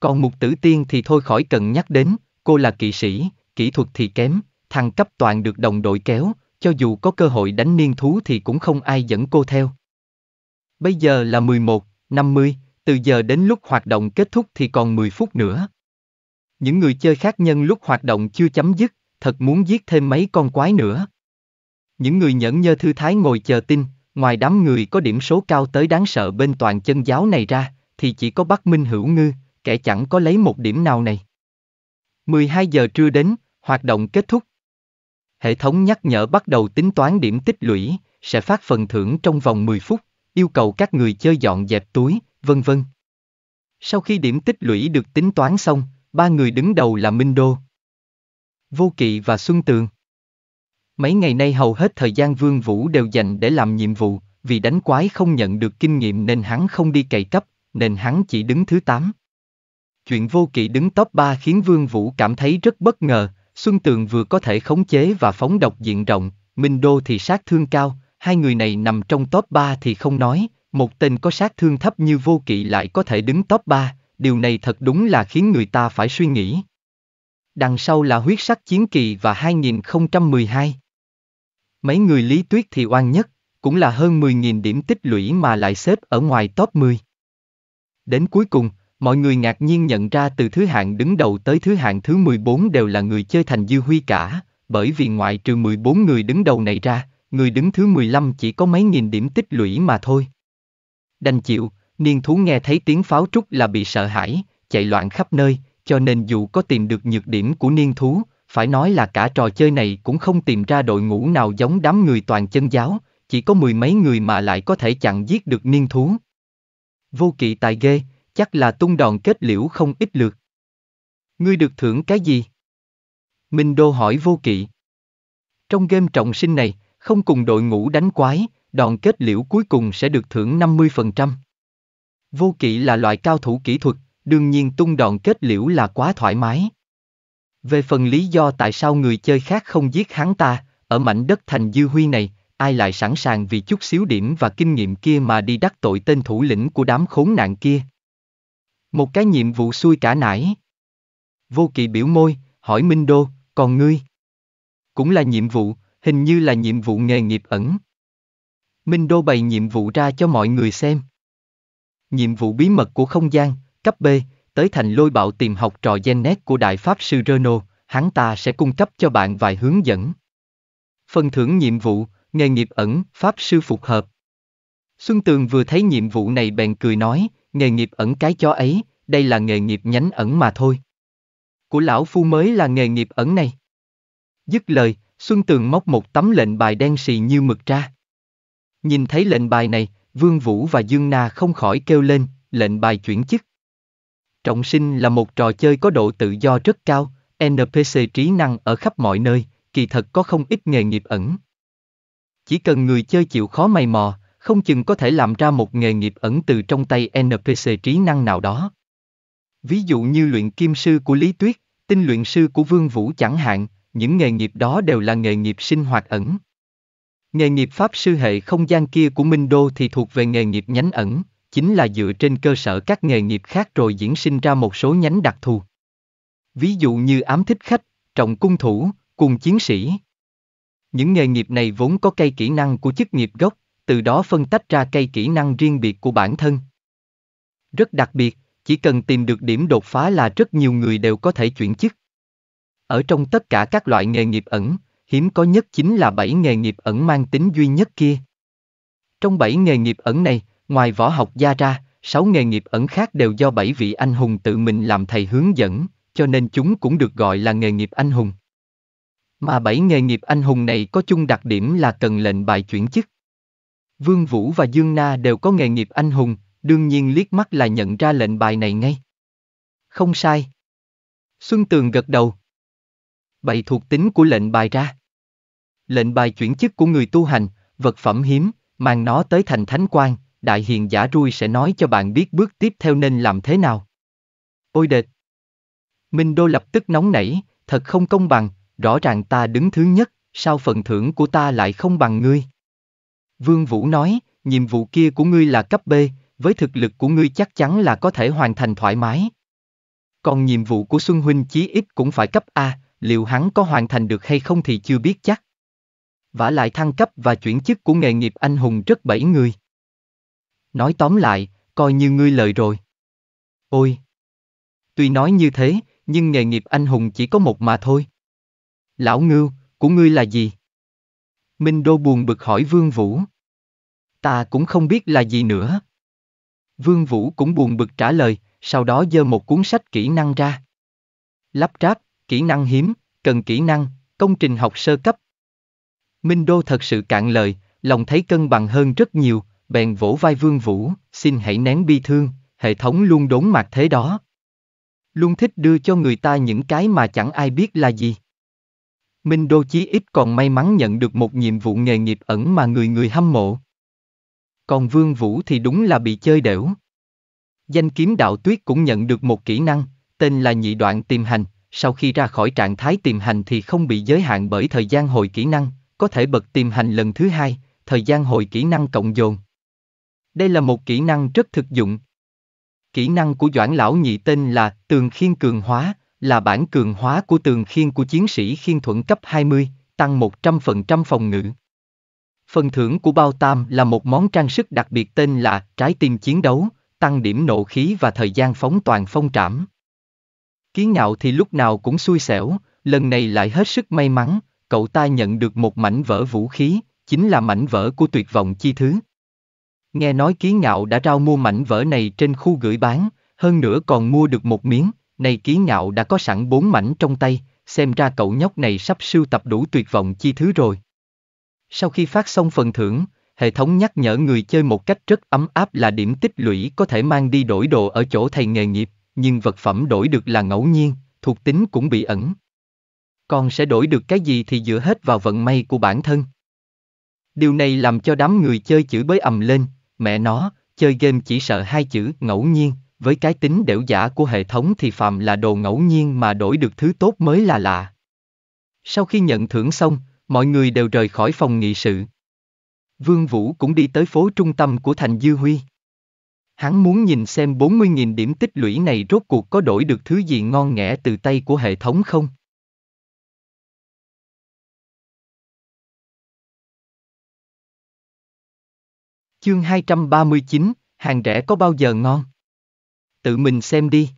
Speaker 1: Còn mục tử tiên thì thôi khỏi cần nhắc đến, cô là kỵ sĩ, kỹ thuật thì kém, thằng cấp toàn được đồng đội kéo, cho dù có cơ hội đánh niên thú thì cũng không ai dẫn cô theo. Bây giờ là 11, 50, từ giờ đến lúc hoạt động kết thúc thì còn 10 phút nữa. Những người chơi khác nhân lúc hoạt động chưa chấm dứt, thật muốn giết thêm mấy con quái nữa. Những người nhẫn nhơ thư thái ngồi chờ tin, ngoài đám người có điểm số cao tới đáng sợ bên toàn chân giáo này ra, thì chỉ có Bắc Minh Hữu Ngư, kẻ chẳng có lấy một điểm nào này. 12 giờ trưa đến, Hoạt động kết thúc. Hệ thống nhắc nhở bắt đầu tính toán điểm tích lũy, sẽ phát phần thưởng trong vòng 10 phút, yêu cầu các người chơi dọn dẹp túi, vân vân. Sau khi điểm tích lũy được tính toán xong, ba người đứng đầu là Minh Đô, Vô Kỵ và Xuân Tường. Mấy ngày nay hầu hết thời gian Vương Vũ đều dành để làm nhiệm vụ, vì đánh quái không nhận được kinh nghiệm nên hắn không đi cày cấp, nên hắn chỉ đứng thứ 8. Chuyện Vô Kỵ đứng top 3 khiến Vương Vũ cảm thấy rất bất ngờ, Xuân Tường vừa có thể khống chế và phóng độc diện rộng, Minh Đô thì sát thương cao, hai người này nằm trong top 3 thì không nói, một tên có sát thương thấp như vô kỵ lại có thể đứng top 3, điều này thật đúng là khiến người ta phải suy nghĩ. Đằng sau là huyết sắc chiến kỳ và 2012. Mấy người Lý Tuyết thì oan nhất, cũng là hơn 10.000 điểm tích lũy mà lại xếp ở ngoài top 10. Đến cuối cùng, Mọi người ngạc nhiên nhận ra từ thứ hạng đứng đầu tới thứ hạng thứ 14 đều là người chơi thành dư huy cả, bởi vì ngoại trừ 14 người đứng đầu này ra, người đứng thứ 15 chỉ có mấy nghìn điểm tích lũy mà thôi. Đành chịu, niên thú nghe thấy tiếng pháo trúc là bị sợ hãi, chạy loạn khắp nơi, cho nên dù có tìm được nhược điểm của niên thú, phải nói là cả trò chơi này cũng không tìm ra đội ngũ nào giống đám người toàn chân giáo, chỉ có mười mấy người mà lại có thể chặn giết được niên thú. Vô kỵ tài ghê, chắc là tung đòn kết liễu không ít lượt. Ngươi được thưởng cái gì? Minh Đô hỏi vô kỵ. Trong game trọng sinh này, không cùng đội ngũ đánh quái, đòn kết liễu cuối cùng sẽ được thưởng 50%. Vô kỵ là loại cao thủ kỹ thuật, đương nhiên tung đòn kết liễu là quá thoải mái. Về phần lý do tại sao người chơi khác không giết hắn ta, ở mảnh đất thành dư huy này, ai lại sẵn sàng vì chút xíu điểm và kinh nghiệm kia mà đi đắc tội tên thủ lĩnh của đám khốn nạn kia. Một cái nhiệm vụ xui cả nải. Vô kỳ biểu môi, hỏi Minh Đô, còn ngươi? Cũng là nhiệm vụ, hình như là nhiệm vụ nghề nghiệp ẩn. Minh Đô bày nhiệm vụ ra cho mọi người xem. Nhiệm vụ bí mật của không gian, cấp B, tới thành lôi bạo tìm học trò gen nét của Đại Pháp Sư Reno hắn ta sẽ cung cấp cho bạn vài hướng dẫn. Phần thưởng nhiệm vụ, nghề nghiệp ẩn, Pháp Sư Phục Hợp. Xuân Tường vừa thấy nhiệm vụ này bèn cười nói, nghề nghiệp ẩn cái chó ấy, đây là nghề nghiệp nhánh ẩn mà thôi. Của lão phu mới là nghề nghiệp ẩn này. Dứt lời, Xuân Tường móc một tấm lệnh bài đen xì như mực ra. Nhìn thấy lệnh bài này, Vương Vũ và Dương Na không khỏi kêu lên, lệnh bài chuyển chức. Trọng sinh là một trò chơi có độ tự do rất cao, NPC trí năng ở khắp mọi nơi, kỳ thật có không ít nghề nghiệp ẩn. Chỉ cần người chơi chịu khó mày mò, không chừng có thể làm ra một nghề nghiệp ẩn từ trong tay NPC trí năng nào đó. Ví dụ như luyện kim sư của Lý Tuyết, tinh luyện sư của Vương Vũ chẳng hạn, những nghề nghiệp đó đều là nghề nghiệp sinh hoạt ẩn. Nghề nghiệp pháp sư hệ không gian kia của Minh Đô thì thuộc về nghề nghiệp nhánh ẩn, chính là dựa trên cơ sở các nghề nghiệp khác rồi diễn sinh ra một số nhánh đặc thù. Ví dụ như ám thích khách, trọng cung thủ, cùng chiến sĩ. Những nghề nghiệp này vốn có cây kỹ năng của chức nghiệp gốc, từ đó phân tách ra cây kỹ năng riêng biệt của bản thân. Rất đặc biệt, chỉ cần tìm được điểm đột phá là rất nhiều người đều có thể chuyển chức. Ở trong tất cả các loại nghề nghiệp ẩn, hiếm có nhất chính là 7 nghề nghiệp ẩn mang tính duy nhất kia. Trong 7 nghề nghiệp ẩn này, ngoài võ học gia ra, 6 nghề nghiệp ẩn khác đều do 7 vị anh hùng tự mình làm thầy hướng dẫn, cho nên chúng cũng được gọi là nghề nghiệp anh hùng. Mà 7 nghề nghiệp anh hùng này có chung đặc điểm là cần lệnh bài chuyển chức. Vương Vũ và Dương Na đều có nghề nghiệp anh hùng, đương nhiên liếc mắt là nhận ra lệnh bài này ngay. Không sai. Xuân Tường gật đầu. Bày thuộc tính của lệnh bài ra. Lệnh bài chuyển chức của người tu hành, vật phẩm hiếm, mang nó tới thành thánh quan, đại hiền giả rui sẽ nói cho bạn biết bước tiếp theo nên làm thế nào. Ôi đệt! Minh Đô lập tức nóng nảy, thật không công bằng, rõ ràng ta đứng thứ nhất, sao phần thưởng của ta lại không bằng ngươi. Vương Vũ nói, nhiệm vụ kia của ngươi là cấp B, với thực lực của ngươi chắc chắn là có thể hoàn thành thoải mái. Còn nhiệm vụ của Xuân Huynh chí ít cũng phải cấp A, liệu hắn có hoàn thành được hay không thì chưa biết chắc. Vả lại thăng cấp và chuyển chức của nghề nghiệp anh hùng rất bảy người. Nói tóm lại, coi như ngươi lời rồi. Ôi! Tuy nói như thế, nhưng nghề nghiệp anh hùng chỉ có một mà thôi. Lão ngưu, của ngươi là gì? Minh Đô buồn bực hỏi Vương Vũ. Ta cũng không biết là gì nữa. Vương Vũ cũng buồn bực trả lời, sau đó giơ một cuốn sách kỹ năng ra. Lắp ráp, kỹ năng hiếm, cần kỹ năng, công trình học sơ cấp. Minh Đô thật sự cạn lời, lòng thấy cân bằng hơn rất nhiều, bèn vỗ vai Vương Vũ, xin hãy nén bi thương, hệ thống luôn đốn mặt thế đó. Luôn thích đưa cho người ta những cái mà chẳng ai biết là gì. Minh Đô Chí ít còn may mắn nhận được một nhiệm vụ nghề nghiệp ẩn mà người người hâm mộ. Còn Vương Vũ thì đúng là bị chơi đểu. Danh kiếm đạo tuyết cũng nhận được một kỹ năng, tên là nhị đoạn tìm hành, sau khi ra khỏi trạng thái tìm hành thì không bị giới hạn bởi thời gian hồi kỹ năng, có thể bật tìm hành lần thứ hai, thời gian hồi kỹ năng cộng dồn. Đây là một kỹ năng rất thực dụng. Kỹ năng của Doãn Lão Nhị tên là Tường Khiên Cường Hóa, là bản cường hóa của tường khiên của chiến sĩ khiên thuận cấp 20, tăng 100% phòng ngự. Phần thưởng của bao tam là một món trang sức đặc biệt tên là trái tim chiến đấu, tăng điểm nộ khí và thời gian phóng toàn phong trảm. Ký ngạo thì lúc nào cũng xui xẻo, lần này lại hết sức may mắn, cậu ta nhận được một mảnh vỡ vũ khí, chính là mảnh vỡ của tuyệt vọng chi thứ. Nghe nói ký ngạo đã trao mua mảnh vỡ này trên khu gửi bán, hơn nữa còn mua được một miếng, này ký ngạo đã có sẵn bốn mảnh trong tay, xem ra cậu nhóc này sắp sưu tập đủ tuyệt vọng chi thứ rồi. Sau khi phát xong phần thưởng, hệ thống nhắc nhở người chơi một cách rất ấm áp là điểm tích lũy có thể mang đi đổi đồ ở chỗ thầy nghề nghiệp, nhưng vật phẩm đổi được là ngẫu nhiên, thuộc tính cũng bị ẩn. Còn sẽ đổi được cái gì thì dựa hết vào vận may của bản thân. Điều này làm cho đám người chơi chữ bới ầm lên, mẹ nó, chơi game chỉ sợ hai chữ ngẫu nhiên, với cái tính đểu giả của hệ thống thì phạm là đồ ngẫu nhiên mà đổi được thứ tốt mới là lạ. Sau khi nhận thưởng xong, mọi người đều rời khỏi phòng nghị sự. Vương Vũ cũng đi tới phố trung tâm của thành Dư Huy. Hắn muốn nhìn xem 40.000 điểm tích lũy này rốt cuộc có đổi được
Speaker 2: thứ gì ngon nghẽ từ tay của hệ thống không? Chương 239, hàng rẻ có bao giờ ngon? tự mình xem đi.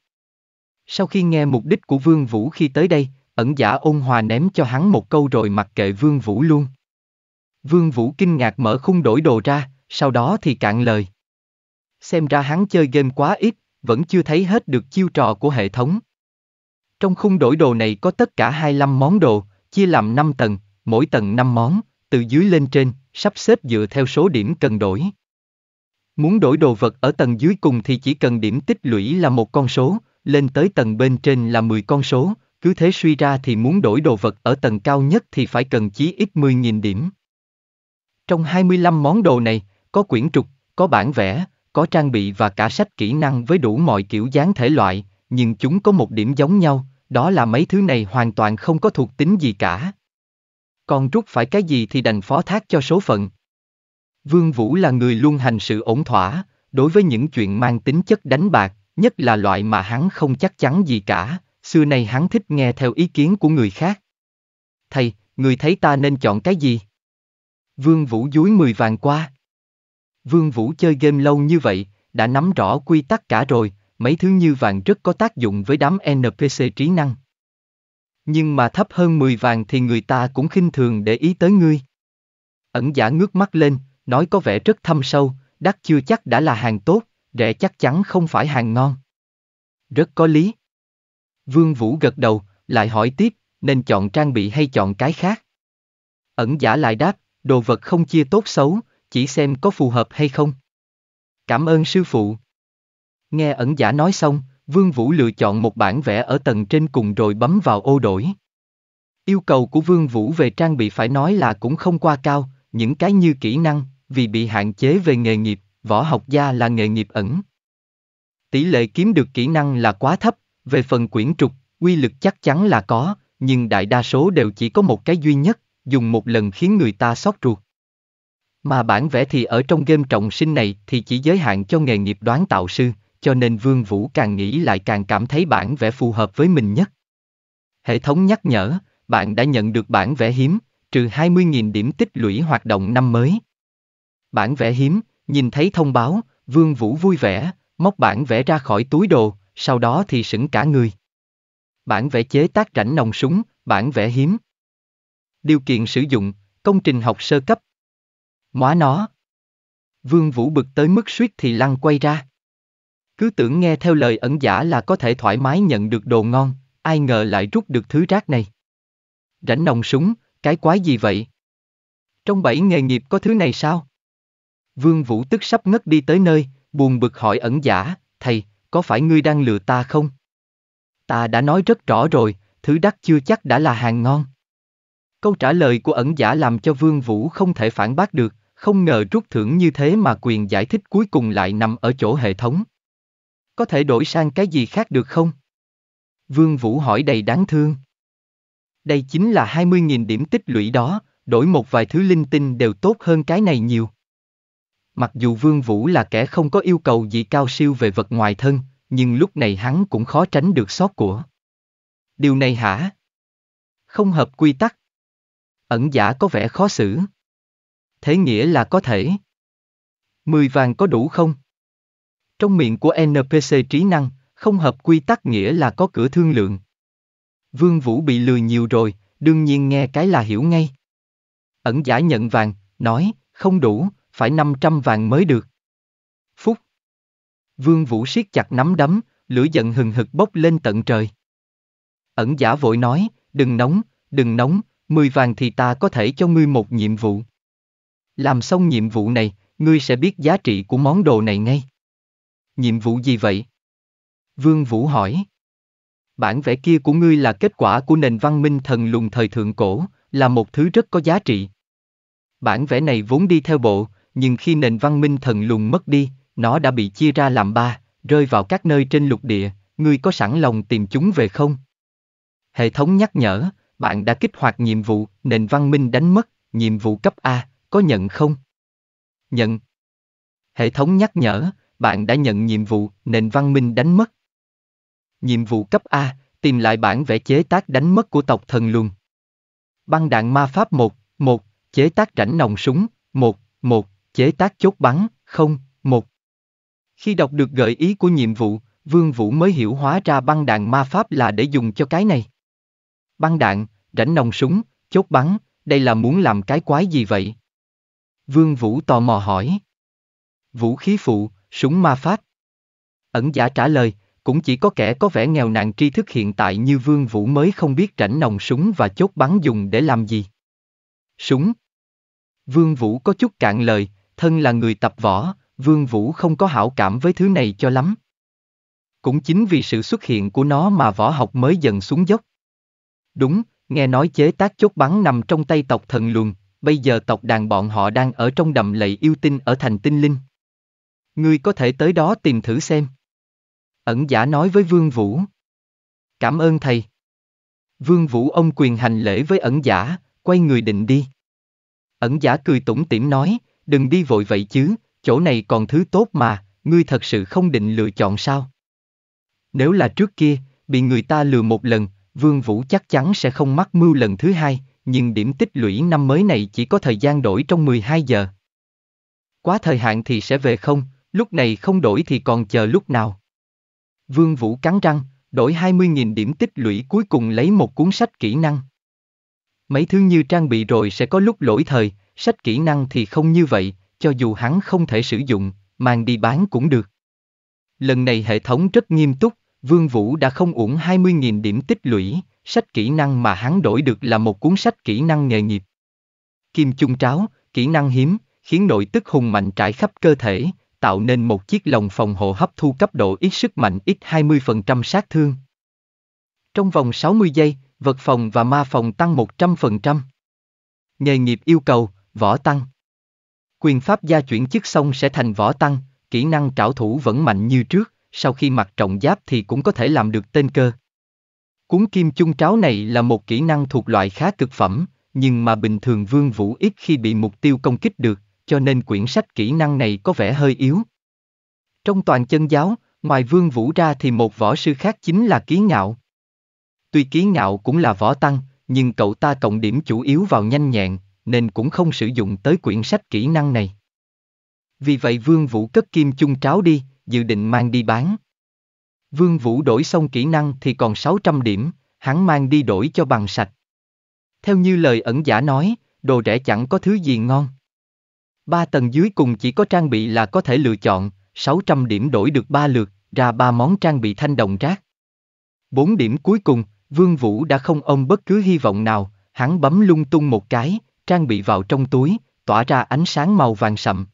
Speaker 1: Sau khi nghe mục đích của Vương Vũ khi tới đây, ẩn giả ôn hòa ném cho hắn một câu rồi mặc kệ Vương Vũ luôn. Vương Vũ kinh ngạc mở khung đổi đồ ra, sau đó thì cạn lời. Xem ra hắn chơi game quá ít, vẫn chưa thấy hết được chiêu trò của hệ thống. Trong khung đổi đồ này có tất cả 25 món đồ, chia làm 5 tầng, mỗi tầng 5 món, từ dưới lên trên, sắp xếp dựa theo số điểm cần đổi. Muốn đổi đồ vật ở tầng dưới cùng thì chỉ cần điểm tích lũy là một con số, lên tới tầng bên trên là 10 con số, cứ thế suy ra thì muốn đổi đồ vật ở tầng cao nhất thì phải cần chí ít 10.000 điểm. Trong 25 món đồ này, có quyển trục, có bản vẽ, có trang bị và cả sách kỹ năng với đủ mọi kiểu dáng thể loại, nhưng chúng có một điểm giống nhau, đó là mấy thứ này hoàn toàn không có thuộc tính gì cả. Còn rút phải cái gì thì đành phó thác cho số phận, Vương Vũ là người luôn hành sự ổn thỏa, đối với những chuyện mang tính chất đánh bạc, nhất là loại mà hắn không chắc chắn gì cả, xưa nay hắn thích nghe theo ý kiến của người khác. Thầy, người thấy ta nên chọn cái gì? Vương Vũ dúi mười vàng qua. Vương Vũ chơi game lâu như vậy, đã nắm rõ quy tắc cả rồi, mấy thứ như vàng rất có tác dụng với đám NPC trí năng. Nhưng mà thấp hơn 10 vàng thì người ta cũng khinh thường để ý tới ngươi. Ẩn giả ngước mắt lên, nói có vẻ rất thâm sâu, đắt chưa chắc đã là hàng tốt, rẻ chắc chắn không phải hàng ngon. Rất có lý. Vương Vũ gật đầu, lại hỏi tiếp, nên chọn trang bị hay chọn cái khác? Ẩn giả lại đáp, đồ vật không chia tốt xấu, chỉ xem có phù hợp hay không. Cảm ơn sư phụ. Nghe ẩn giả nói xong, Vương Vũ lựa chọn một bản vẽ ở tầng trên cùng rồi bấm vào ô đổi. Yêu cầu của Vương Vũ về trang bị phải nói là cũng không qua cao, những cái như kỹ năng, vì bị hạn chế về nghề nghiệp, võ học gia là nghề nghiệp ẩn. Tỷ lệ kiếm được kỹ năng là quá thấp, về phần quyển trục, quy lực chắc chắn là có, nhưng đại đa số đều chỉ có một cái duy nhất, dùng một lần khiến người ta xót ruột. Mà bản vẽ thì ở trong game trọng sinh này thì chỉ giới hạn cho nghề nghiệp đoán tạo sư, cho nên Vương Vũ càng nghĩ lại càng cảm thấy bản vẽ phù hợp với mình nhất. Hệ thống nhắc nhở, bạn đã nhận được bản vẽ hiếm, trừ 20.000 điểm tích lũy hoạt động năm mới, bản vẽ hiếm, nhìn thấy thông báo, Vương Vũ vui vẻ, móc bản vẽ ra khỏi túi đồ, sau đó thì sững cả người. Bản vẽ chế tác rảnh nòng súng, bản vẽ hiếm. Điều kiện sử dụng, công trình học sơ cấp. Móa nó. Vương Vũ bực tới mức suýt thì lăn quay ra. Cứ tưởng nghe theo lời ẩn giả là có thể thoải mái nhận được đồ ngon, ai ngờ lại rút được thứ rác này. Rảnh nòng súng, cái quái gì vậy? Trong bảy nghề nghiệp có thứ này sao? Vương Vũ tức sắp ngất đi tới nơi, buồn bực hỏi ẩn giả, thầy, có phải ngươi đang lừa ta không? Ta đã nói rất rõ rồi, thứ đắt chưa chắc đã là hàng ngon. Câu trả lời của ẩn giả làm cho Vương Vũ không thể phản bác được, không ngờ rút thưởng như thế mà quyền giải thích cuối cùng lại nằm ở chỗ hệ thống. Có thể đổi sang cái gì khác được không? Vương Vũ hỏi đầy đáng thương. Đây chính là 20.000 điểm tích lũy đó, đổi một vài thứ linh tinh đều tốt hơn cái này nhiều. Mặc dù Vương Vũ là kẻ không có yêu cầu gì cao siêu về vật ngoài thân, nhưng lúc này hắn cũng khó tránh được sót của. Điều này hả? Không hợp quy tắc. Ẩn giả có vẻ khó xử. Thế nghĩa là có thể. Mười vàng có đủ không? Trong miệng của NPC trí năng, không hợp quy tắc nghĩa là có cửa thương lượng. Vương Vũ bị lừa nhiều rồi, đương nhiên nghe cái là hiểu ngay. Ẩn giả nhận vàng, nói, không đủ, phải 500 vàng mới được. Phúc. Vương Vũ siết chặt nắm đấm, lửa giận hừng hực bốc lên tận trời. Ẩn giả vội nói, đừng nóng, đừng nóng, 10 vàng thì ta có thể cho ngươi một nhiệm vụ. Làm xong nhiệm vụ này, ngươi sẽ biết giá trị của món đồ này ngay. Nhiệm vụ gì vậy? Vương Vũ hỏi. Bản vẽ kia của ngươi là kết quả của nền văn minh thần lùng thời thượng cổ, là một thứ rất có giá trị. Bản vẽ này vốn đi theo bộ, nhưng khi nền văn minh thần lùn mất đi, nó đã bị chia ra làm ba, rơi vào các nơi trên lục địa, ngươi có sẵn lòng tìm chúng về không? Hệ thống nhắc nhở, bạn đã kích hoạt nhiệm vụ, nền văn minh đánh mất, nhiệm vụ cấp A, có nhận không? Nhận. Hệ thống nhắc nhở, bạn đã nhận nhiệm vụ, nền văn minh đánh mất. Nhiệm vụ cấp A, tìm lại bản vẽ chế tác đánh mất của tộc thần luồng. Băng đạn ma pháp 1, 1, chế tác rảnh nòng súng, 1, 1, chế tác chốt bắn, không, một. Khi đọc được gợi ý của nhiệm vụ, Vương Vũ mới hiểu hóa ra băng đạn ma pháp là để dùng cho cái này. Băng đạn, rảnh nòng súng, chốt bắn, đây là muốn làm cái quái gì vậy? Vương Vũ tò mò hỏi. Vũ khí phụ, súng ma pháp. Ẩn giả trả lời, cũng chỉ có kẻ có vẻ nghèo nàn tri thức hiện tại như Vương Vũ mới không biết rảnh nòng súng và chốt bắn dùng để làm gì. Súng. Vương Vũ có chút cạn lời, thân là người tập võ, Vương Vũ không có hảo cảm với thứ này cho lắm. Cũng chính vì sự xuất hiện của nó mà võ học mới dần xuống dốc. Đúng, nghe nói chế tác chốt bắn nằm trong tay tộc thần luồng, bây giờ tộc đàn bọn họ đang ở trong đầm lầy yêu tinh ở thành tinh linh. Ngươi có thể tới đó tìm thử xem. Ẩn giả nói với Vương Vũ. Cảm ơn thầy. Vương Vũ ông quyền hành lễ với ẩn giả, quay người định đi. Ẩn giả cười tủm tỉm nói, đừng đi vội vậy chứ, chỗ này còn thứ tốt mà, ngươi thật sự không định lựa chọn sao? Nếu là trước kia, bị người ta lừa một lần, Vương Vũ chắc chắn sẽ không mắc mưu lần thứ hai, nhưng điểm tích lũy năm mới này chỉ có thời gian đổi trong 12 giờ. Quá thời hạn thì sẽ về không, lúc này không đổi thì còn chờ lúc nào. Vương Vũ cắn răng, đổi 20.000 điểm tích lũy cuối cùng lấy một cuốn sách kỹ năng. Mấy thứ như trang bị rồi sẽ có lúc lỗi thời, sách kỹ năng thì không như vậy, cho dù hắn không thể sử dụng, mang đi bán cũng được. Lần này hệ thống rất nghiêm túc, Vương Vũ đã không uổng 20.000 điểm tích lũy, sách kỹ năng mà hắn đổi được là một cuốn sách kỹ năng nghề nghiệp. Kim chung tráo, kỹ năng hiếm, khiến nội tức hùng mạnh trải khắp cơ thể, tạo nên một chiếc lồng phòng hộ hấp thu cấp độ ít sức mạnh ít 20% sát thương. Trong vòng 60 giây, vật phòng và ma phòng tăng 100%. Nghề nghiệp yêu cầu, võ tăng. Quyền pháp gia chuyển chức xong sẽ thành võ tăng, kỹ năng trảo thủ vẫn mạnh như trước, sau khi mặc trọng giáp thì cũng có thể làm được tên cơ. Cuốn kim chung tráo này là một kỹ năng thuộc loại khá cực phẩm, nhưng mà bình thường Vương Vũ ít khi bị mục tiêu công kích được, cho nên quyển sách kỹ năng này có vẻ hơi yếu. Trong toàn chân giáo, ngoài Vương Vũ ra thì một võ sư khác chính là Ký Ngạo. Tuy Ký Ngạo cũng là võ tăng, nhưng cậu ta cộng điểm chủ yếu vào nhanh nhẹn, nên cũng không sử dụng tới quyển sách kỹ năng này. Vì vậy Vương Vũ cất kim chung tráo đi, dự định mang đi bán. Vương Vũ đổi xong kỹ năng thì còn 600 điểm, hắn mang đi đổi cho bằng sạch. Theo như lời ẩn giả nói, đồ rẻ chẳng có thứ gì ngon. Ba tầng dưới cùng chỉ có trang bị là có thể lựa chọn, 600 điểm đổi được ba lượt, ra ba món trang bị thanh đồng rác. Bốn điểm cuối cùng, Vương Vũ đã không ôm bất cứ hy vọng nào, hắn bấm lung tung một cái,
Speaker 2: trang bị vào trong túi, tỏa ra ánh sáng màu vàng sậm.